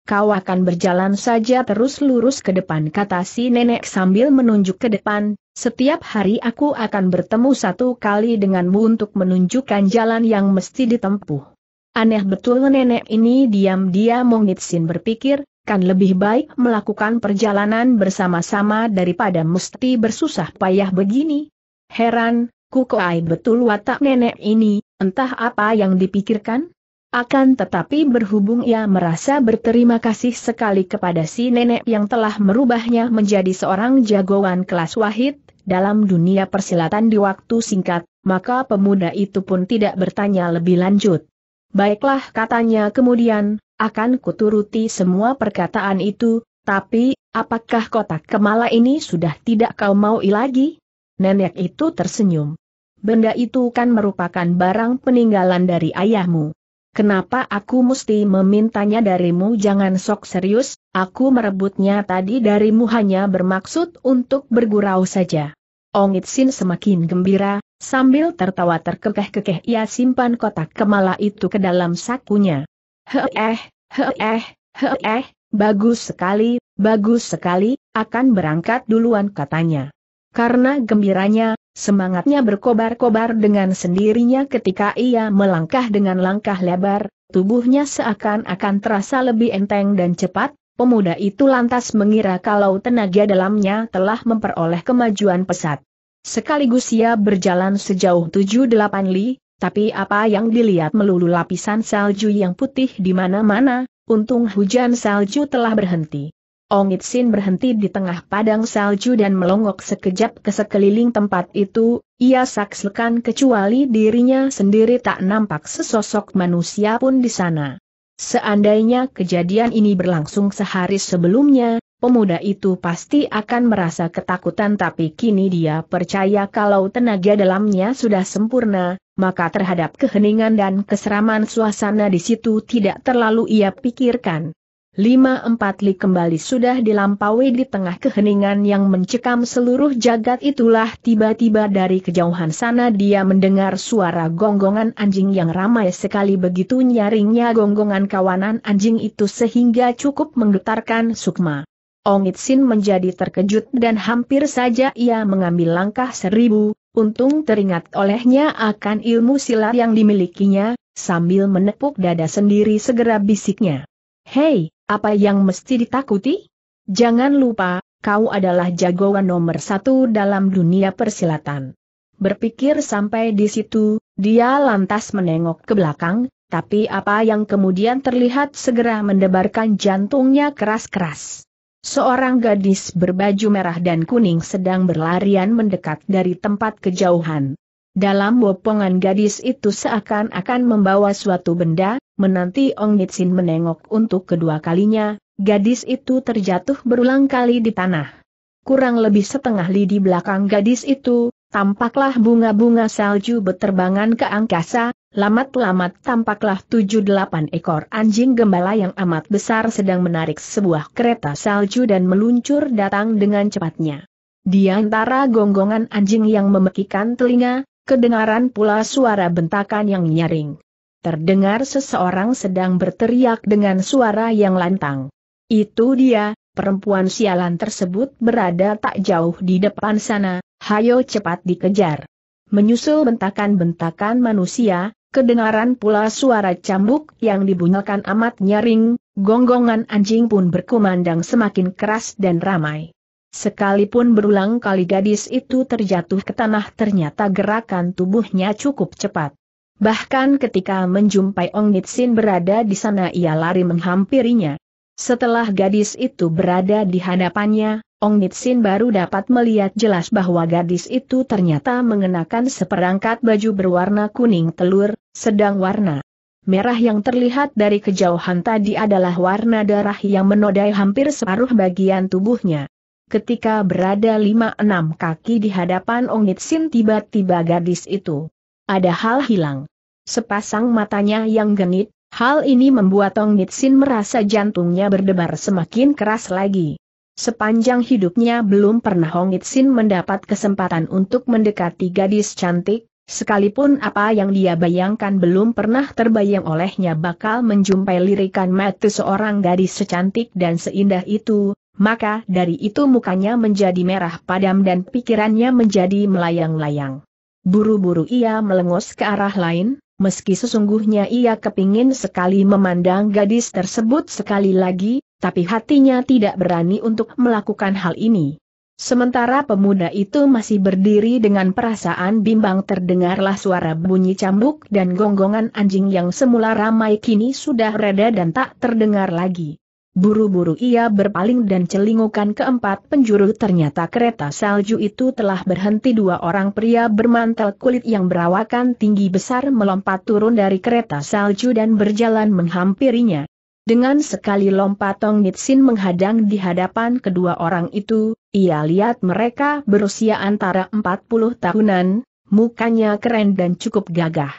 kau akan berjalan saja terus lurus ke depan kata si nenek sambil menunjuk ke depan, setiap hari aku akan bertemu satu kali denganmu untuk menunjukkan jalan yang mesti ditempuh. Aneh betul nenek ini diam-diam Mongitsin berpikir, kan lebih baik melakukan perjalanan bersama-sama daripada mesti bersusah payah begini. Heran, kukuai betul watak nenek ini, entah apa yang dipikirkan? Akan tetapi berhubung ia merasa berterima kasih sekali kepada si nenek yang telah merubahnya menjadi seorang jagoan kelas wahid, dalam dunia persilatan di waktu singkat, maka pemuda itu pun tidak bertanya lebih lanjut. Baiklah katanya kemudian, akan kuturuti semua perkataan itu, tapi, apakah kotak kemala ini sudah tidak kau maui lagi? Nenek itu tersenyum. Benda itu kan merupakan barang peninggalan dari ayahmu. Kenapa aku mesti memintanya darimu jangan sok serius, aku merebutnya tadi darimu hanya bermaksud untuk bergurau saja. Ong Itsin semakin gembira, sambil tertawa terkekeh-kekeh ia simpan kotak kemala itu ke dalam sakunya. Heeh, heeh, heeh, bagus sekali, bagus sekali, akan berangkat duluan katanya. Karena gembiranya, Semangatnya berkobar-kobar dengan sendirinya ketika ia melangkah dengan langkah lebar, tubuhnya seakan-akan terasa lebih enteng dan cepat, pemuda itu lantas mengira kalau tenaga dalamnya telah memperoleh kemajuan pesat. Sekaligus ia berjalan sejauh 7-8 li, tapi apa yang dilihat melulu lapisan salju yang putih di mana-mana, untung hujan salju telah berhenti. Ongit Sin berhenti di tengah padang salju dan melongok sekejap ke sekeliling tempat itu, ia saksikan kecuali dirinya sendiri tak nampak sesosok manusia pun di sana. Seandainya kejadian ini berlangsung sehari sebelumnya, pemuda itu pasti akan merasa ketakutan tapi kini dia percaya kalau tenaga dalamnya sudah sempurna, maka terhadap keheningan dan keseraman suasana di situ tidak terlalu ia pikirkan. Lima empat li kembali sudah dilampaui di tengah keheningan yang mencekam seluruh jagat itulah tiba-tiba dari kejauhan sana dia mendengar suara gonggongan anjing yang ramai sekali begitu nyaringnya gonggongan kawanan anjing itu sehingga cukup menggetarkan sukma. Ongit Sin menjadi terkejut dan hampir saja ia mengambil langkah seribu, untung teringat olehnya akan ilmu silat yang dimilikinya, sambil menepuk dada sendiri segera bisiknya. Hei, apa yang mesti ditakuti? Jangan lupa, kau adalah jagoan nomor satu dalam dunia persilatan. Berpikir sampai di situ, dia lantas menengok ke belakang, tapi apa yang kemudian terlihat segera mendebarkan jantungnya keras-keras. Seorang gadis berbaju merah dan kuning sedang berlarian mendekat dari tempat kejauhan. Dalam bopongan gadis itu seakan-akan membawa suatu benda, menanti Ong Nitsin menengok untuk kedua kalinya, gadis itu terjatuh berulang kali di tanah. Kurang lebih setengah li di belakang gadis itu, tampaklah bunga-bunga salju berterbangan ke angkasa, lamat-lamat tampaklah tujuh delapan ekor anjing gembala yang amat besar sedang menarik sebuah kereta salju dan meluncur datang dengan cepatnya. Di antara gonggongan anjing yang memekikan telinga, kedengaran pula suara bentakan yang nyaring. Terdengar seseorang sedang berteriak dengan suara yang lantang. Itu dia, perempuan sialan tersebut berada tak jauh di depan sana, hayo cepat dikejar. Menyusul bentakan-bentakan manusia, kedengaran pula suara cambuk yang dibunyikan amat nyaring, gonggongan anjing pun berkumandang semakin keras dan ramai. Sekalipun berulang kali gadis itu terjatuh ke tanah ternyata gerakan tubuhnya cukup cepat. Bahkan ketika menjumpai Ong Nitsin berada di sana ia lari menghampirinya. Setelah gadis itu berada di hadapannya, Ong Nitsin baru dapat melihat jelas bahwa gadis itu ternyata mengenakan seperangkat baju berwarna kuning telur, sedang warna merah yang terlihat dari kejauhan tadi adalah warna darah yang menodai hampir separuh bagian tubuhnya. Ketika berada lima enam kaki di hadapan Ongit Sin tiba-tiba gadis itu. Ada hal hilang. Sepasang matanya yang genit, hal ini membuat Ongit Sin merasa jantungnya berdebar semakin keras lagi. Sepanjang hidupnya belum pernah Ongit Sin mendapat kesempatan untuk mendekati gadis cantik, sekalipun apa yang dia bayangkan belum pernah terbayang olehnya bakal menjumpai lirikan mata seorang gadis secantik dan seindah itu, maka dari itu mukanya menjadi merah padam dan pikirannya menjadi melayang-layang. Buru-buru ia melengos ke arah lain, meski sesungguhnya ia kepingin sekali memandang gadis tersebut sekali lagi, tapi hatinya tidak berani untuk melakukan hal ini. Sementara pemuda itu masih berdiri dengan perasaan bimbang terdengarlah suara bunyi cambuk dan gonggongan anjing yang semula ramai kini sudah reda dan tak terdengar lagi. Buru-buru ia berpaling dan celingukan keempat penjuru ternyata kereta salju itu telah berhenti dua orang pria bermantel kulit yang berawakan tinggi besar melompat turun dari kereta salju dan berjalan menghampirinya. Dengan sekali lompat Tong Nitsin menghadang di hadapan kedua orang itu, ia lihat mereka berusia antara 40 tahunan, mukanya keren dan cukup gagah.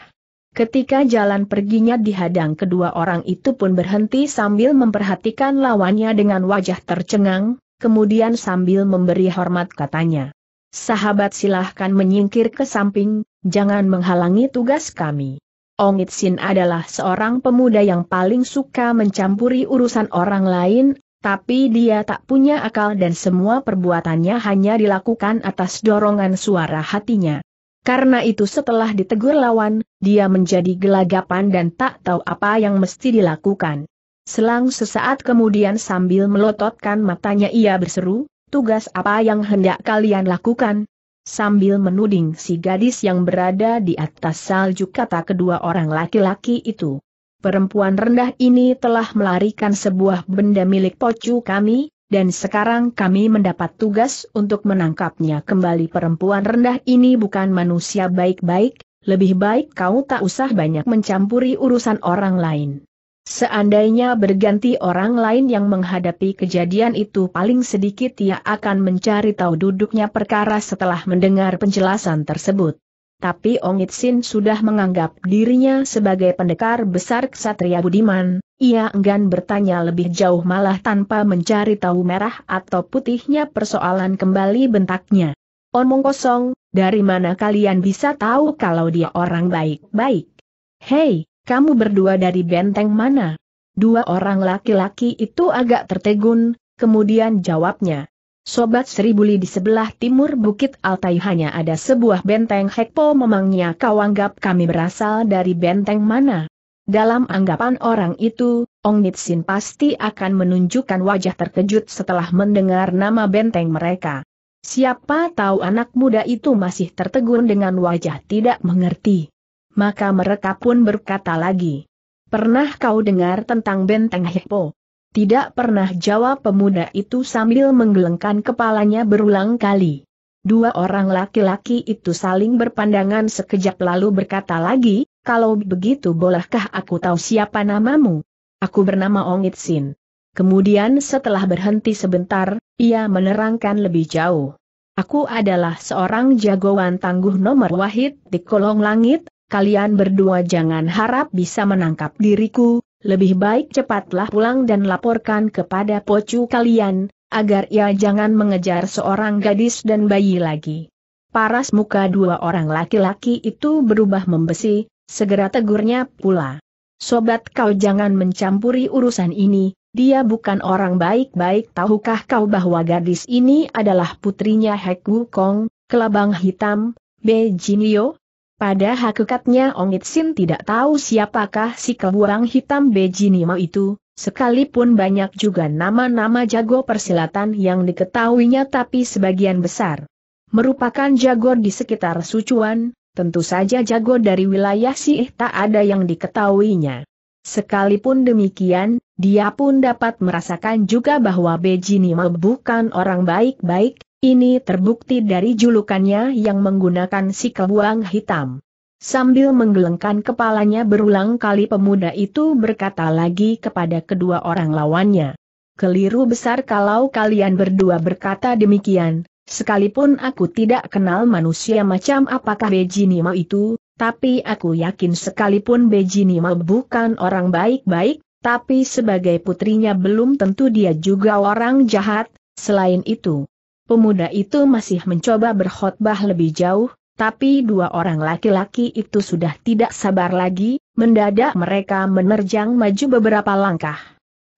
Ketika jalan perginya dihadang kedua orang itu pun berhenti sambil memperhatikan lawannya dengan wajah tercengang, kemudian sambil memberi hormat katanya. Sahabat silahkan menyingkir ke samping, jangan menghalangi tugas kami. Ongit Sin adalah seorang pemuda yang paling suka mencampuri urusan orang lain, tapi dia tak punya akal dan semua perbuatannya hanya dilakukan atas dorongan suara hatinya. Karena itu setelah ditegur lawan, dia menjadi gelagapan dan tak tahu apa yang mesti dilakukan. Selang sesaat kemudian sambil melototkan matanya ia berseru, tugas apa yang hendak kalian lakukan? Sambil menuding si gadis yang berada di atas salju kata kedua orang laki-laki itu. Perempuan rendah ini telah melarikan sebuah benda milik pocu kami, dan sekarang kami mendapat tugas untuk menangkapnya kembali perempuan rendah ini bukan manusia baik-baik, lebih baik kau tak usah banyak mencampuri urusan orang lain. Seandainya berganti orang lain yang menghadapi kejadian itu paling sedikit ia akan mencari tahu duduknya perkara setelah mendengar penjelasan tersebut. Tapi Ong Itsin sudah menganggap dirinya sebagai pendekar besar ksatria budiman, ia enggan bertanya lebih jauh malah tanpa mencari tahu merah atau putihnya persoalan kembali bentaknya. Omong kosong, dari mana kalian bisa tahu kalau dia orang baik-baik? Hei, kamu berdua dari benteng mana? Dua orang laki-laki itu agak tertegun, kemudian jawabnya. Sobat Seribuli di sebelah timur Bukit Altai hanya ada sebuah benteng Hekpo memangnya kau anggap kami berasal dari benteng mana? Dalam anggapan orang itu, Ong Nitsin pasti akan menunjukkan wajah terkejut setelah mendengar nama benteng mereka. Siapa tahu anak muda itu masih tertegun dengan wajah tidak mengerti. Maka mereka pun berkata lagi. Pernah kau dengar tentang benteng Hippo? Tidak pernah jawab pemuda itu sambil menggelengkan kepalanya berulang kali. Dua orang laki-laki itu saling berpandangan sekejap lalu berkata lagi, kalau begitu bolehkah aku tahu siapa namamu? Aku bernama Ongit Sin. Kemudian setelah berhenti sebentar, ia menerangkan lebih jauh. Aku adalah seorang jagoan tangguh nomor wahid di kolong langit, kalian berdua jangan harap bisa menangkap diriku, lebih baik cepatlah pulang dan laporkan kepada pocu kalian, agar ia jangan mengejar seorang gadis dan bayi lagi. Paras muka dua orang laki-laki itu berubah membesi, segera tegurnya pula. Sobat kau jangan mencampuri urusan ini, dia bukan orang baik-baik tahukah kau bahwa gadis ini adalah putrinya Hek Wukong, kelabang hitam, Be Jinio? Pada hakikatnya ongitsin Sin tidak tahu siapakah si kelabang hitam Be Jinio itu, sekalipun banyak juga nama-nama jago persilatan yang diketahuinya tapi sebagian besar merupakan jago di sekitar Sucuan, Tentu saja jago dari wilayah sih tak ada yang diketahuinya. Sekalipun demikian, dia pun dapat merasakan juga bahwa Bejinima bukan orang baik-baik, ini terbukti dari julukannya yang menggunakan si kebuang hitam. Sambil menggelengkan kepalanya berulang kali pemuda itu berkata lagi kepada kedua orang lawannya. Keliru besar kalau kalian berdua berkata demikian, Sekalipun aku tidak kenal manusia macam apakah Bejinima itu, tapi aku yakin sekalipun Bejinima bukan orang baik-baik, tapi sebagai putrinya belum tentu dia juga orang jahat, selain itu. Pemuda itu masih mencoba berkhotbah lebih jauh, tapi dua orang laki-laki itu sudah tidak sabar lagi, mendadak mereka menerjang maju beberapa langkah.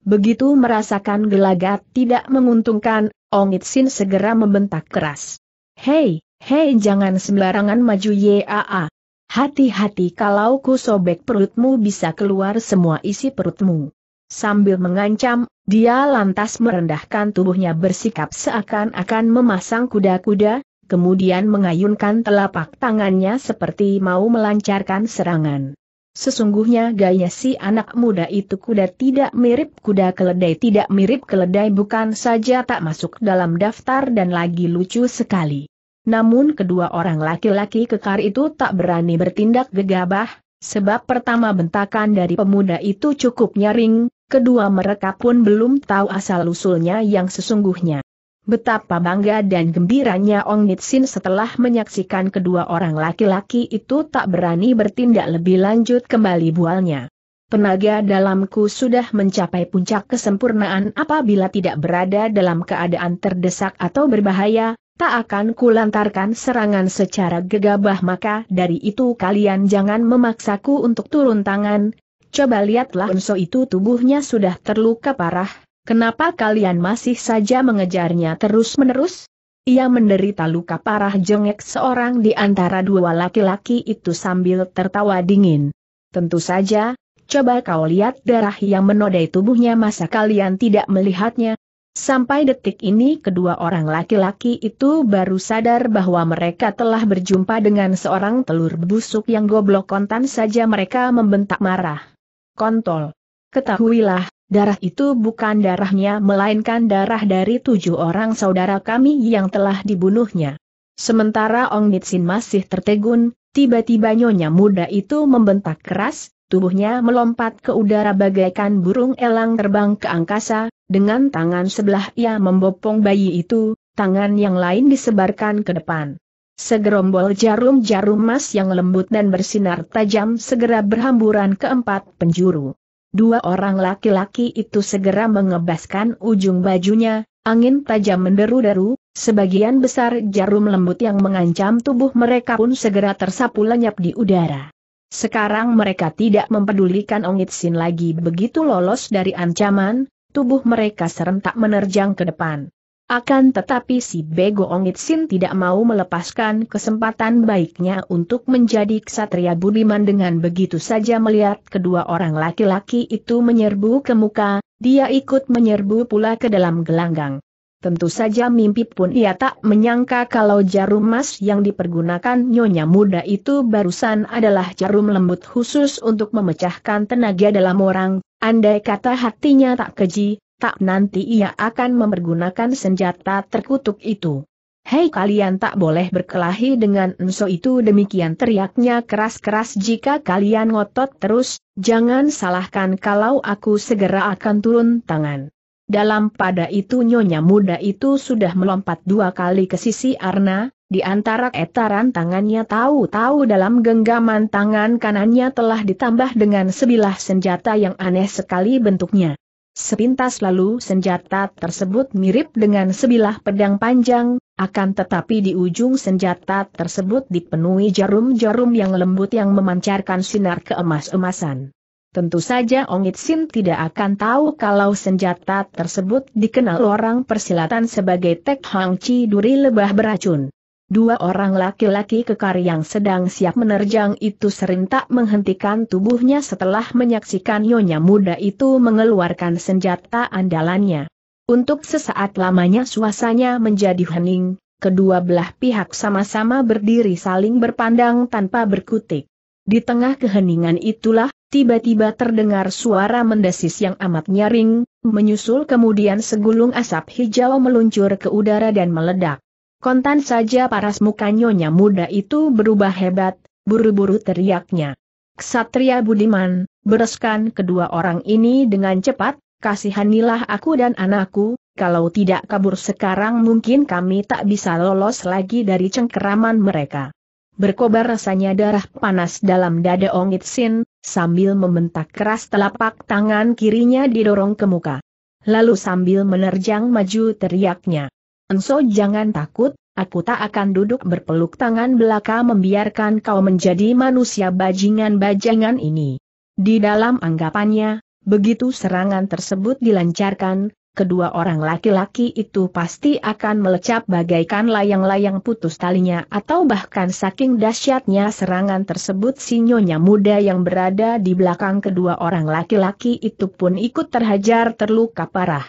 Begitu merasakan gelagat tidak menguntungkan, Ong Itsin segera membentak keras. Hei, hei jangan sembarangan maju YAA. Hati-hati kalau ku sobek perutmu bisa keluar semua isi perutmu. Sambil mengancam, dia lantas merendahkan tubuhnya bersikap seakan-akan memasang kuda-kuda, kemudian mengayunkan telapak tangannya seperti mau melancarkan serangan. Sesungguhnya gaya si anak muda itu kuda tidak mirip kuda keledai tidak mirip keledai bukan saja tak masuk dalam daftar dan lagi lucu sekali. Namun kedua orang laki-laki kekar itu tak berani bertindak gegabah, sebab pertama bentakan dari pemuda itu cukup nyaring, kedua mereka pun belum tahu asal-usulnya yang sesungguhnya. Betapa bangga dan gembiranya Ong Nitsin setelah menyaksikan kedua orang laki-laki itu tak berani bertindak lebih lanjut kembali bualnya. Tenaga dalamku sudah mencapai puncak kesempurnaan apabila tidak berada dalam keadaan terdesak atau berbahaya, tak akan kulantarkan serangan secara gegabah maka dari itu kalian jangan memaksaku untuk turun tangan. Coba lihatlah Enso itu tubuhnya sudah terluka parah, Kenapa kalian masih saja mengejarnya terus-menerus? Ia menderita luka parah jengek seorang di antara dua laki-laki itu sambil tertawa dingin. Tentu saja, coba kau lihat darah yang menodai tubuhnya masa kalian tidak melihatnya. Sampai detik ini kedua orang laki-laki itu baru sadar bahwa mereka telah berjumpa dengan seorang telur busuk yang goblok kontan saja mereka membentak marah. Kontol. Ketahuilah, Darah itu bukan darahnya melainkan darah dari tujuh orang saudara kami yang telah dibunuhnya. Sementara Ong Nitsin masih tertegun, tiba-tiba nyonya muda itu membentak keras, tubuhnya melompat ke udara bagaikan burung elang terbang ke angkasa, dengan tangan sebelah ia membopong bayi itu, tangan yang lain disebarkan ke depan. Segerombol jarum-jarum emas yang lembut dan bersinar tajam segera berhamburan ke empat penjuru. Dua orang laki-laki itu segera mengebaskan ujung bajunya, angin tajam menderu-deru, sebagian besar jarum lembut yang mengancam tubuh mereka pun segera tersapu lenyap di udara. Sekarang mereka tidak mempedulikan Ongit Sin lagi begitu lolos dari ancaman, tubuh mereka serentak menerjang ke depan. Akan tetapi si Bego Sin tidak mau melepaskan kesempatan baiknya untuk menjadi ksatria budiman dengan begitu saja melihat kedua orang laki-laki itu menyerbu ke muka, dia ikut menyerbu pula ke dalam gelanggang. Tentu saja mimpi pun ia tak menyangka kalau jarum emas yang dipergunakan nyonya muda itu barusan adalah jarum lembut khusus untuk memecahkan tenaga dalam orang, andai kata hatinya tak keji, tak nanti ia akan mempergunakan senjata terkutuk itu. Hei kalian tak boleh berkelahi dengan Enso itu demikian teriaknya keras-keras jika kalian ngotot terus, jangan salahkan kalau aku segera akan turun tangan. Dalam pada itu nyonya muda itu sudah melompat dua kali ke sisi Arna, di antara etaran tangannya tahu-tahu dalam genggaman tangan kanannya telah ditambah dengan sebilah senjata yang aneh sekali bentuknya. Sepintas lalu senjata tersebut mirip dengan sebilah pedang panjang, akan tetapi di ujung senjata tersebut dipenuhi jarum-jarum yang lembut yang memancarkan sinar keemas-emasan. Tentu saja Ongit Sin tidak akan tahu kalau senjata tersebut dikenal orang persilatan sebagai Tek Hang Chi Duri Lebah Beracun. Dua orang laki-laki kekar yang sedang siap menerjang itu serentak menghentikan tubuhnya setelah menyaksikan nyonya muda itu mengeluarkan senjata andalannya. Untuk sesaat lamanya suasanya menjadi hening, kedua belah pihak sama-sama berdiri saling berpandang tanpa berkutik. Di tengah keheningan itulah, tiba-tiba terdengar suara mendesis yang amat nyaring, menyusul kemudian segulung asap hijau meluncur ke udara dan meledak. Kontan saja paras muka nyonya muda itu berubah hebat, buru-buru teriaknya. Ksatria Budiman, bereskan kedua orang ini dengan cepat, kasihanilah aku dan anakku, kalau tidak kabur sekarang mungkin kami tak bisa lolos lagi dari cengkeraman mereka. Berkobar rasanya darah panas dalam dada Ongit Sin, sambil membentak keras telapak tangan kirinya didorong ke muka. Lalu sambil menerjang maju teriaknya. Enso jangan takut, aku tak akan duduk berpeluk tangan belaka membiarkan kau menjadi manusia bajingan-bajangan ini. Di dalam anggapannya, begitu serangan tersebut dilancarkan, kedua orang laki-laki itu pasti akan melecap bagaikan layang-layang putus talinya atau bahkan saking dahsyatnya serangan tersebut si nyonya muda yang berada di belakang kedua orang laki-laki itu pun ikut terhajar terluka parah.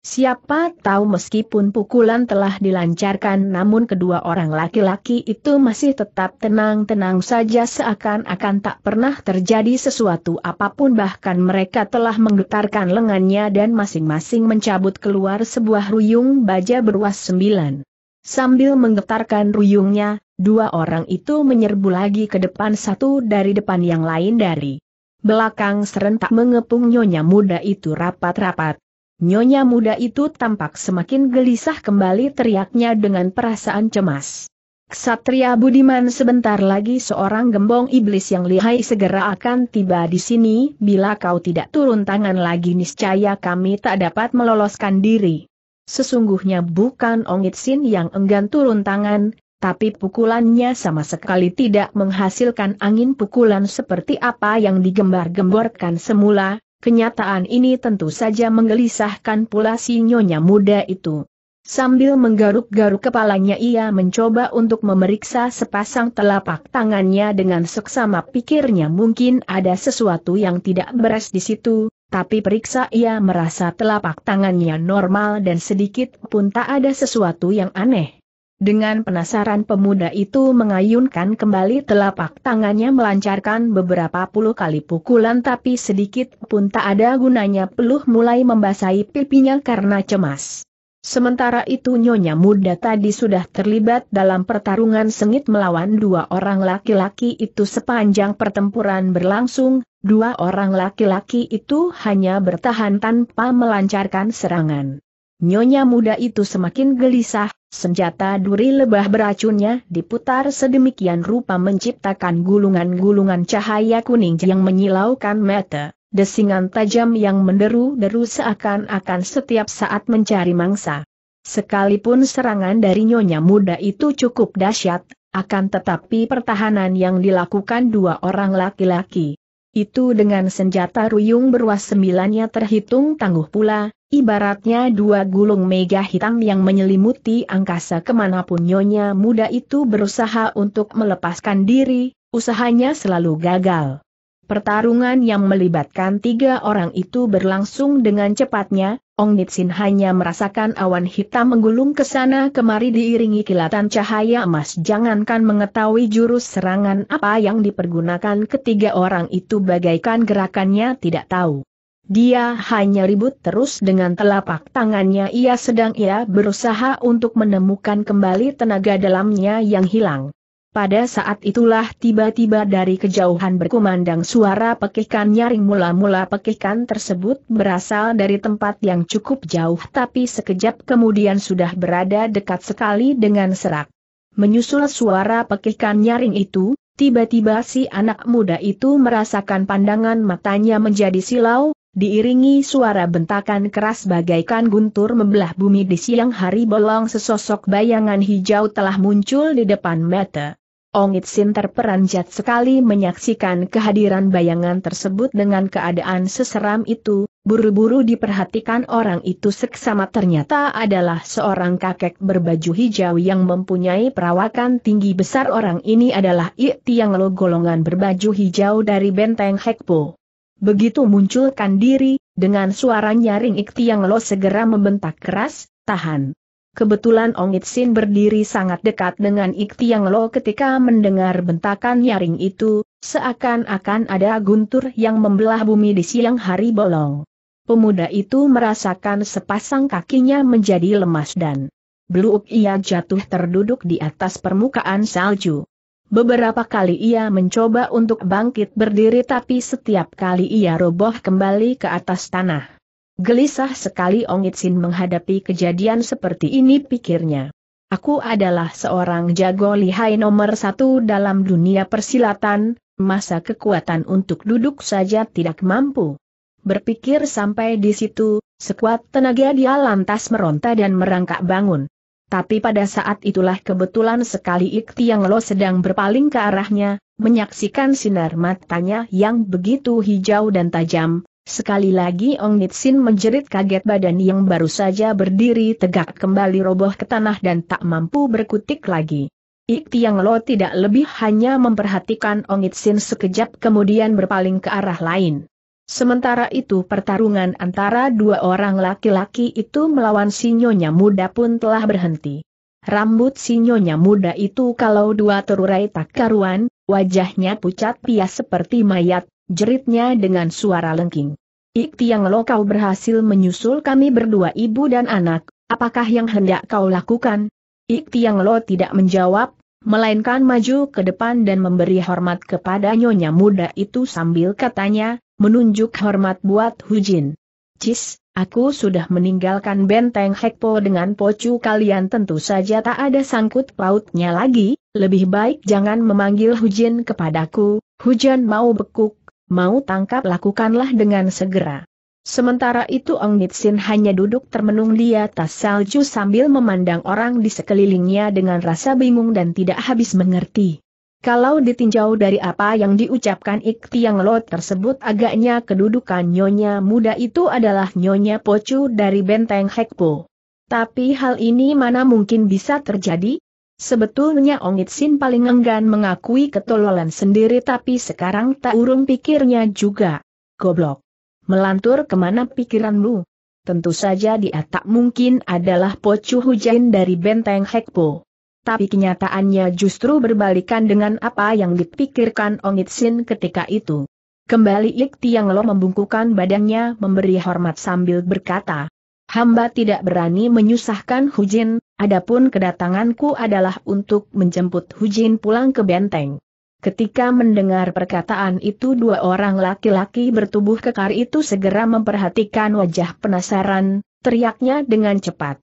Siapa tahu meskipun pukulan telah dilancarkan namun kedua orang laki-laki itu masih tetap tenang-tenang saja seakan-akan tak pernah terjadi sesuatu apapun bahkan mereka telah menggetarkan lengannya dan masing-masing mencabut keluar sebuah ruyung baja beruas sembilan. Sambil menggetarkan ruyungnya, dua orang itu menyerbu lagi ke depan satu dari depan yang lain dari belakang serentak mengepung nyonya muda itu rapat-rapat. Nyonya muda itu tampak semakin gelisah kembali teriaknya dengan perasaan cemas. Ksatria Budiman sebentar lagi seorang gembong iblis yang lihai segera akan tiba di sini, bila kau tidak turun tangan lagi niscaya kami tak dapat meloloskan diri. Sesungguhnya bukan Ongit Sin yang enggan turun tangan, tapi pukulannya sama sekali tidak menghasilkan angin pukulan seperti apa yang digembar-gemborkan semula, Kenyataan ini tentu saja menggelisahkan pula si nyonya muda itu. Sambil menggaruk-garuk kepalanya ia mencoba untuk memeriksa sepasang telapak tangannya dengan seksama pikirnya mungkin ada sesuatu yang tidak beres di situ, tapi periksa ia merasa telapak tangannya normal dan sedikit pun tak ada sesuatu yang aneh. Dengan penasaran pemuda itu mengayunkan kembali telapak tangannya melancarkan beberapa puluh kali pukulan tapi sedikit pun tak ada gunanya peluh mulai membasahi pipinya karena cemas. Sementara itu nyonya muda tadi sudah terlibat dalam pertarungan sengit melawan dua orang laki-laki itu sepanjang pertempuran berlangsung, dua orang laki-laki itu hanya bertahan tanpa melancarkan serangan. Nyonya muda itu semakin gelisah, Senjata duri lebah beracunnya diputar sedemikian rupa menciptakan gulungan-gulungan cahaya kuning yang menyilaukan mata, desingan tajam yang menderu-deru seakan-akan setiap saat mencari mangsa. Sekalipun serangan dari nyonya muda itu cukup dahsyat, akan tetapi pertahanan yang dilakukan dua orang laki-laki, itu dengan senjata ruyung beruas sembilannya terhitung tangguh pula, ibaratnya dua gulung mega hitam yang menyelimuti angkasa kemanapun nyonya muda itu berusaha untuk melepaskan diri, usahanya selalu gagal. Pertarungan yang melibatkan tiga orang itu berlangsung dengan cepatnya, Ong Nitsin hanya merasakan awan hitam menggulung ke sana kemari diiringi kilatan cahaya emas. Jangankan mengetahui jurus serangan apa yang dipergunakan ketiga orang itu bagaikan gerakannya tidak tahu. Dia hanya ribut terus dengan telapak tangannya ia sedang ia berusaha untuk menemukan kembali tenaga dalamnya yang hilang. Pada saat itulah tiba-tiba dari kejauhan berkumandang suara pekikan nyaring mula-mula pekikan tersebut berasal dari tempat yang cukup jauh tapi sekejap kemudian sudah berada dekat sekali dengan serak. Menyusul suara pekikan nyaring itu, tiba-tiba si anak muda itu merasakan pandangan matanya menjadi silau, diiringi suara bentakan keras bagaikan guntur membelah bumi di siang hari bolong sesosok bayangan hijau telah muncul di depan mata. Ongit Sin terperanjat sekali menyaksikan kehadiran bayangan tersebut dengan keadaan seseram itu, buru-buru diperhatikan orang itu seksama ternyata adalah seorang kakek berbaju hijau yang mempunyai perawakan tinggi besar orang ini adalah Ik Tiang Lo golongan berbaju hijau dari benteng Hekpo. Begitu munculkan diri, dengan suara nyaring Ik Tiang Lo segera membentak keras, tahan. Kebetulan Ong Itsin berdiri sangat dekat dengan Yang Lo ketika mendengar bentakan nyaring itu, seakan-akan ada guntur yang membelah bumi di siang hari bolong. Pemuda itu merasakan sepasang kakinya menjadi lemas dan beluk ia jatuh terduduk di atas permukaan salju. Beberapa kali ia mencoba untuk bangkit berdiri tapi setiap kali ia roboh kembali ke atas tanah. Gelisah sekali Ongitsin menghadapi kejadian seperti ini pikirnya. Aku adalah seorang jago lihai nomor satu dalam dunia persilatan, masa kekuatan untuk duduk saja tidak mampu. Berpikir sampai di situ, sekuat tenaga dia lantas meronta dan merangkak bangun. Tapi pada saat itulah kebetulan sekali Ikti yang lo sedang berpaling ke arahnya, menyaksikan sinar matanya yang begitu hijau dan tajam, Sekali lagi Ong Nitsin menjerit kaget badan yang baru saja berdiri tegak kembali roboh ke tanah dan tak mampu berkutik lagi. Ik Tiang Lo tidak lebih hanya memperhatikan Ong Nitsin sekejap kemudian berpaling ke arah lain. Sementara itu pertarungan antara dua orang laki-laki itu melawan sinyonya muda pun telah berhenti. Rambut sinyonya muda itu kalau dua terurai tak karuan, wajahnya pucat pias seperti mayat, jeritnya dengan suara lengking. Ikti lo kau berhasil menyusul kami berdua ibu dan anak, apakah yang hendak kau lakukan? Ikti lo tidak menjawab, melainkan maju ke depan dan memberi hormat kepada nyonya muda itu sambil katanya, menunjuk hormat buat Hujin. Cis, aku sudah meninggalkan benteng Hekpo dengan pocu kalian tentu saja tak ada sangkut pautnya lagi, lebih baik jangan memanggil Hujin kepadaku, hujan mau bekuk, mau tangkap lakukanlah dengan segera. Sementara itu Ong Nitsin hanya duduk termenung di atas salju sambil memandang orang di sekelilingnya dengan rasa bingung dan tidak habis mengerti. Kalau ditinjau dari apa yang diucapkan Iktiang Lo tersebut agaknya kedudukan nyonya muda itu adalah nyonya pocu dari benteng Hekpo. Tapi hal ini mana mungkin bisa terjadi? Sebetulnya Ong Sin paling enggan mengakui ketololan sendiri tapi sekarang tak urung pikirnya juga. Goblok. Melantur kemana pikiranmu? Tentu saja dia tak mungkin adalah pocu hujan dari benteng Hekpo. Tapi kenyataannya justru berbalikan dengan apa yang dipikirkan Ong Sin ketika itu. Kembali Ik Tiang Lo membungkukan badannya memberi hormat sambil berkata, hamba tidak berani menyusahkan Hujin, adapun kedatanganku adalah untuk menjemput Hujin pulang ke benteng. Ketika mendengar perkataan itu dua orang laki-laki bertubuh kekar itu segera memperhatikan wajah penasaran, teriaknya dengan cepat.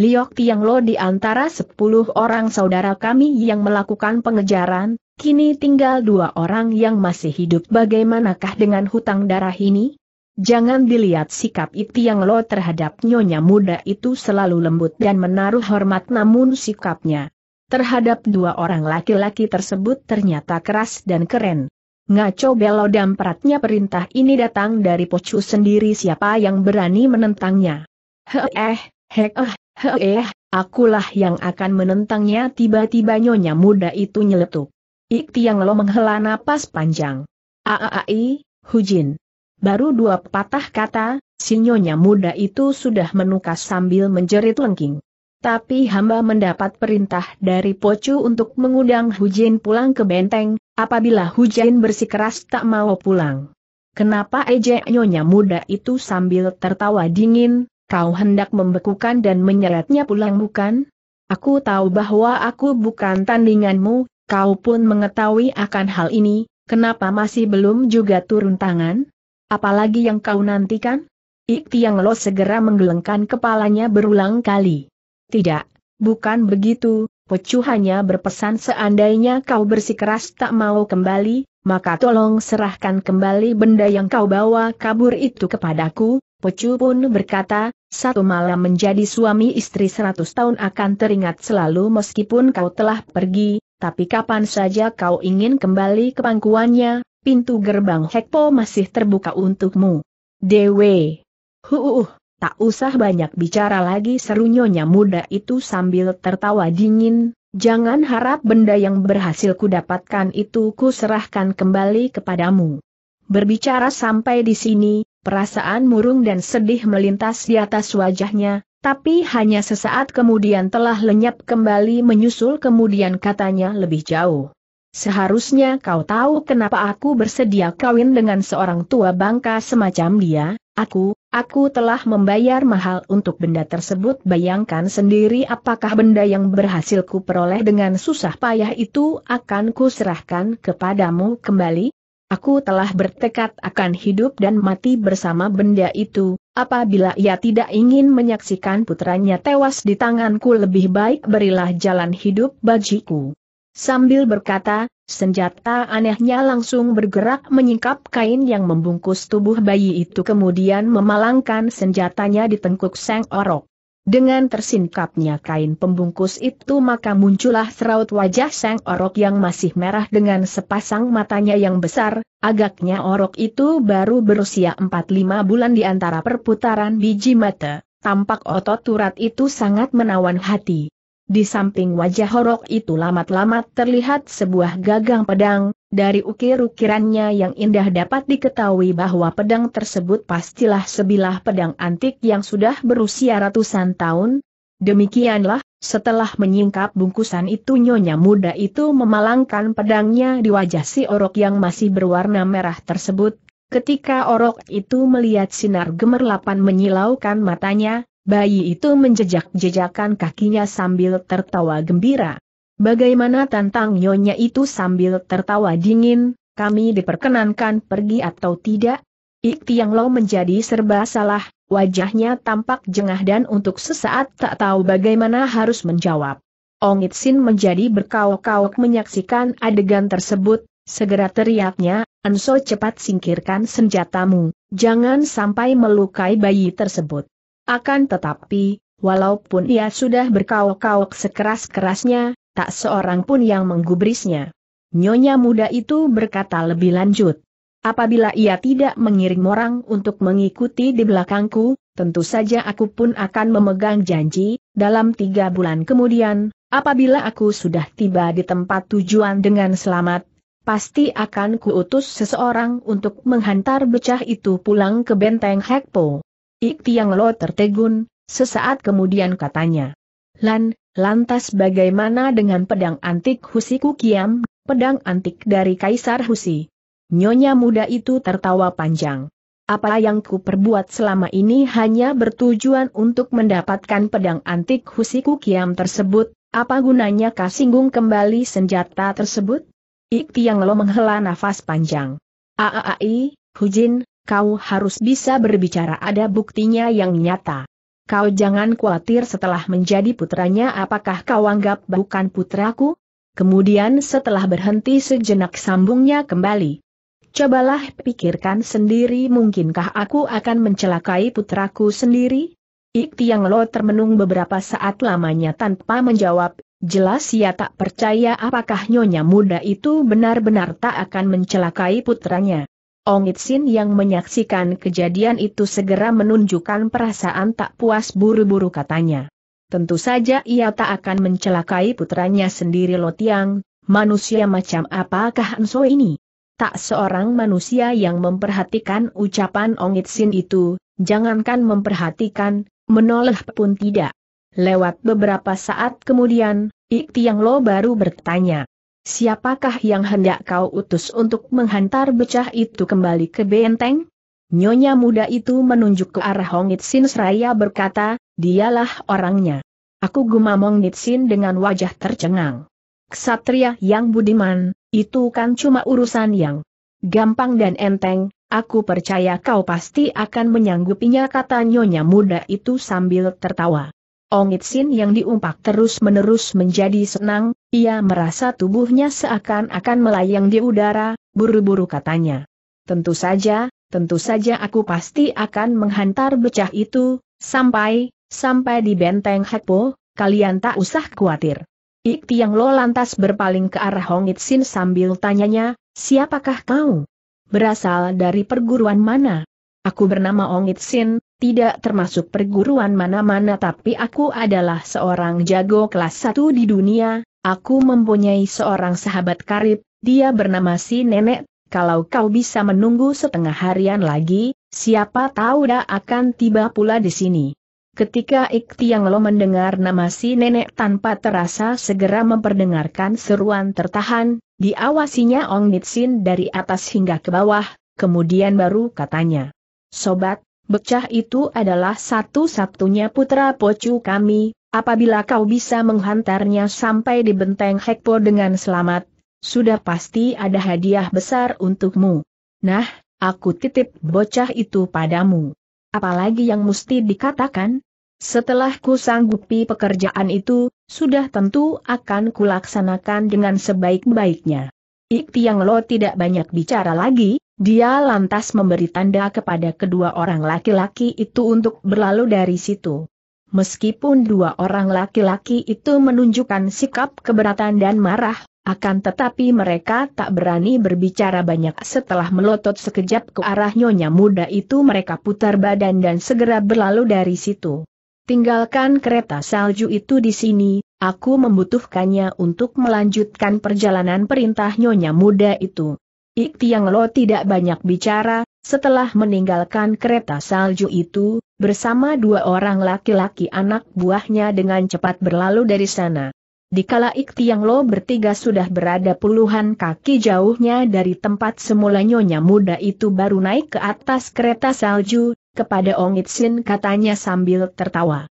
Liok Tiang Lo di antara sepuluh orang saudara kami yang melakukan pengejaran, kini tinggal dua orang yang masih hidup bagaimanakah dengan hutang darah ini? Jangan dilihat sikap yang Lo terhadap nyonya muda itu selalu lembut dan menaruh hormat namun sikapnya terhadap dua orang laki-laki tersebut ternyata keras dan keren. Ngaco belo dan peratnya perintah ini datang dari Pocu sendiri siapa yang berani menentangnya. Heeh, heeh, eh, heeh, eh, eh, akulah yang akan menentangnya tiba-tiba nyonya muda itu nyeletuk. yang Lo menghela napas panjang. Aaai, Hujin. Baru dua patah kata, sinyonya muda itu sudah menukas sambil menjerit lengking. Tapi hamba mendapat perintah dari Pocu untuk mengundang Hujin pulang ke benteng, apabila Hujin bersikeras tak mau pulang. Kenapa ejek nyonya muda itu sambil tertawa dingin, kau hendak membekukan dan menyeretnya pulang bukan? Aku tahu bahwa aku bukan tandinganmu, kau pun mengetahui akan hal ini, kenapa masih belum juga turun tangan? Apalagi yang kau nantikan? Ik Tiang Lo segera menggelengkan kepalanya berulang kali. Tidak, bukan begitu, Pecu hanya berpesan seandainya kau bersikeras tak mau kembali, maka tolong serahkan kembali benda yang kau bawa kabur itu kepadaku, Pecu pun berkata, satu malam menjadi suami istri seratus tahun akan teringat selalu meskipun kau telah pergi, tapi kapan saja kau ingin kembali ke pangkuannya, pintu gerbang Hekpo masih terbuka untukmu. Dewe. Huuh, tak usah banyak bicara lagi seru muda itu sambil tertawa dingin, jangan harap benda yang berhasil kudapatkan itu ku serahkan kembali kepadamu. Berbicara sampai di sini, perasaan murung dan sedih melintas di atas wajahnya, tapi hanya sesaat kemudian telah lenyap kembali menyusul kemudian katanya lebih jauh. Seharusnya kau tahu kenapa aku bersedia kawin dengan seorang tua bangka semacam dia, aku, aku telah membayar mahal untuk benda tersebut bayangkan sendiri apakah benda yang berhasil ku peroleh dengan susah payah itu akan kuserahkan kepadamu kembali? Aku telah bertekad akan hidup dan mati bersama benda itu, apabila ia tidak ingin menyaksikan putranya tewas di tanganku lebih baik berilah jalan hidup bagiku. Sambil berkata, senjata anehnya langsung bergerak menyingkap kain yang membungkus tubuh bayi itu kemudian memalangkan senjatanya di tengkuk Seng Orok. Dengan tersingkapnya kain pembungkus itu maka muncullah seraut wajah Seng Orok yang masih merah dengan sepasang matanya yang besar, agaknya Orok itu baru berusia 4-5 bulan di antara perputaran biji mata, tampak otot turat itu sangat menawan hati. Di samping wajah horok itu lamat-lamat terlihat sebuah gagang pedang, dari ukir-ukirannya yang indah dapat diketahui bahwa pedang tersebut pastilah sebilah pedang antik yang sudah berusia ratusan tahun. Demikianlah, setelah menyingkap bungkusan itu nyonya muda itu memalangkan pedangnya di wajah si orok yang masih berwarna merah tersebut. Ketika orok itu melihat sinar gemerlapan menyilaukan matanya, Bayi itu menjejak-jejakan kakinya sambil tertawa gembira. Bagaimana tentang nyonya itu sambil tertawa dingin, kami diperkenankan pergi atau tidak? Iktiang Lo menjadi serba salah, wajahnya tampak jengah dan untuk sesaat tak tahu bagaimana harus menjawab. Ong Itsin menjadi berkauk kauk menyaksikan adegan tersebut, segera teriaknya, Enso cepat singkirkan senjatamu, jangan sampai melukai bayi tersebut. Akan tetapi, walaupun ia sudah berkauk-kauk sekeras-kerasnya, tak seorang pun yang menggubrisnya. Nyonya muda itu berkata lebih lanjut. Apabila ia tidak mengirim orang untuk mengikuti di belakangku, tentu saja aku pun akan memegang janji, dalam tiga bulan kemudian, apabila aku sudah tiba di tempat tujuan dengan selamat, pasti akan kuutus seseorang untuk menghantar becah itu pulang ke benteng Hekpo. Ik Tiang Lo tertegun, sesaat kemudian katanya. Lan, lantas bagaimana dengan pedang antik Husiku Kiam, pedang antik dari Kaisar Husi? Nyonya muda itu tertawa panjang. Apa yang ku perbuat selama ini hanya bertujuan untuk mendapatkan pedang antik Husiku Kiam tersebut, apa gunanya kasinggung kembali senjata tersebut? Ik Tiang Lo menghela nafas panjang. Aaai, Hujin, kau harus bisa berbicara ada buktinya yang nyata. Kau jangan khawatir setelah menjadi putranya apakah kau anggap bukan putraku? Kemudian setelah berhenti sejenak sambungnya kembali. Cobalah pikirkan sendiri mungkinkah aku akan mencelakai putraku sendiri? Iktiang Lo termenung beberapa saat lamanya tanpa menjawab Jelas ia tak percaya apakah nyonya muda itu benar-benar tak akan mencelakai putranya. Ong Itsin yang menyaksikan kejadian itu segera menunjukkan perasaan tak puas buru-buru katanya. Tentu saja ia tak akan mencelakai putranya sendiri Lotiang, manusia macam apakah Enso ini? Tak seorang manusia yang memperhatikan ucapan Ong Itsin itu, jangankan memperhatikan, menoleh pun tidak. Lewat beberapa saat kemudian, Ik Tiang Lo baru bertanya. Siapakah yang hendak kau utus untuk menghantar becah itu kembali ke benteng? Nyonya muda itu menunjuk ke arah Hong Sin seraya berkata, dialah orangnya. Aku gumam Hong Nitsin dengan wajah tercengang. Ksatria yang budiman, itu kan cuma urusan yang gampang dan enteng, aku percaya kau pasti akan menyanggupinya kata nyonya muda itu sambil tertawa. Ong Sin yang diumpak terus-menerus menjadi senang, ia merasa tubuhnya seakan-akan melayang di udara, buru-buru katanya. Tentu saja, tentu saja aku pasti akan menghantar becah itu, sampai, sampai di benteng Hakpo, kalian tak usah khawatir. Ikti yang Lo lantas berpaling ke arah Hong Itsin sambil tanyanya, siapakah kau? Berasal dari perguruan mana? Aku bernama Ong Itsin, tidak termasuk perguruan mana-mana tapi aku adalah seorang jago kelas satu di dunia, Aku mempunyai seorang sahabat karib, dia bernama si nenek, kalau kau bisa menunggu setengah harian lagi, siapa tahu dah akan tiba pula di sini. Ketika Iktiang Lo mendengar nama si nenek tanpa terasa segera memperdengarkan seruan tertahan, diawasinya Ong Nitsin dari atas hingga ke bawah, kemudian baru katanya. Sobat, Becah itu adalah satu-satunya putra pocu kami, Apabila kau bisa menghantarnya sampai di benteng Hekpo dengan selamat, sudah pasti ada hadiah besar untukmu. Nah, aku titip bocah itu padamu. Apalagi yang mesti dikatakan? Setelah ku sanggupi pekerjaan itu, sudah tentu akan kulaksanakan dengan sebaik-baiknya. Ik Tiang Lo tidak banyak bicara lagi, dia lantas memberi tanda kepada kedua orang laki-laki itu untuk berlalu dari situ. Meskipun dua orang laki-laki itu menunjukkan sikap keberatan dan marah, akan tetapi mereka tak berani berbicara banyak setelah melotot sekejap ke arah nyonya muda itu mereka putar badan dan segera berlalu dari situ. Tinggalkan kereta salju itu di sini, aku membutuhkannya untuk melanjutkan perjalanan perintah nyonya muda itu. Iktiang Lo tidak banyak bicara, setelah meninggalkan kereta salju itu, bersama dua orang laki-laki anak buahnya dengan cepat berlalu dari sana. Dikala Iktiang Lo bertiga sudah berada puluhan kaki jauhnya dari tempat semula nyonya muda itu baru naik ke atas kereta salju, kepada Ong Itsin katanya sambil tertawa.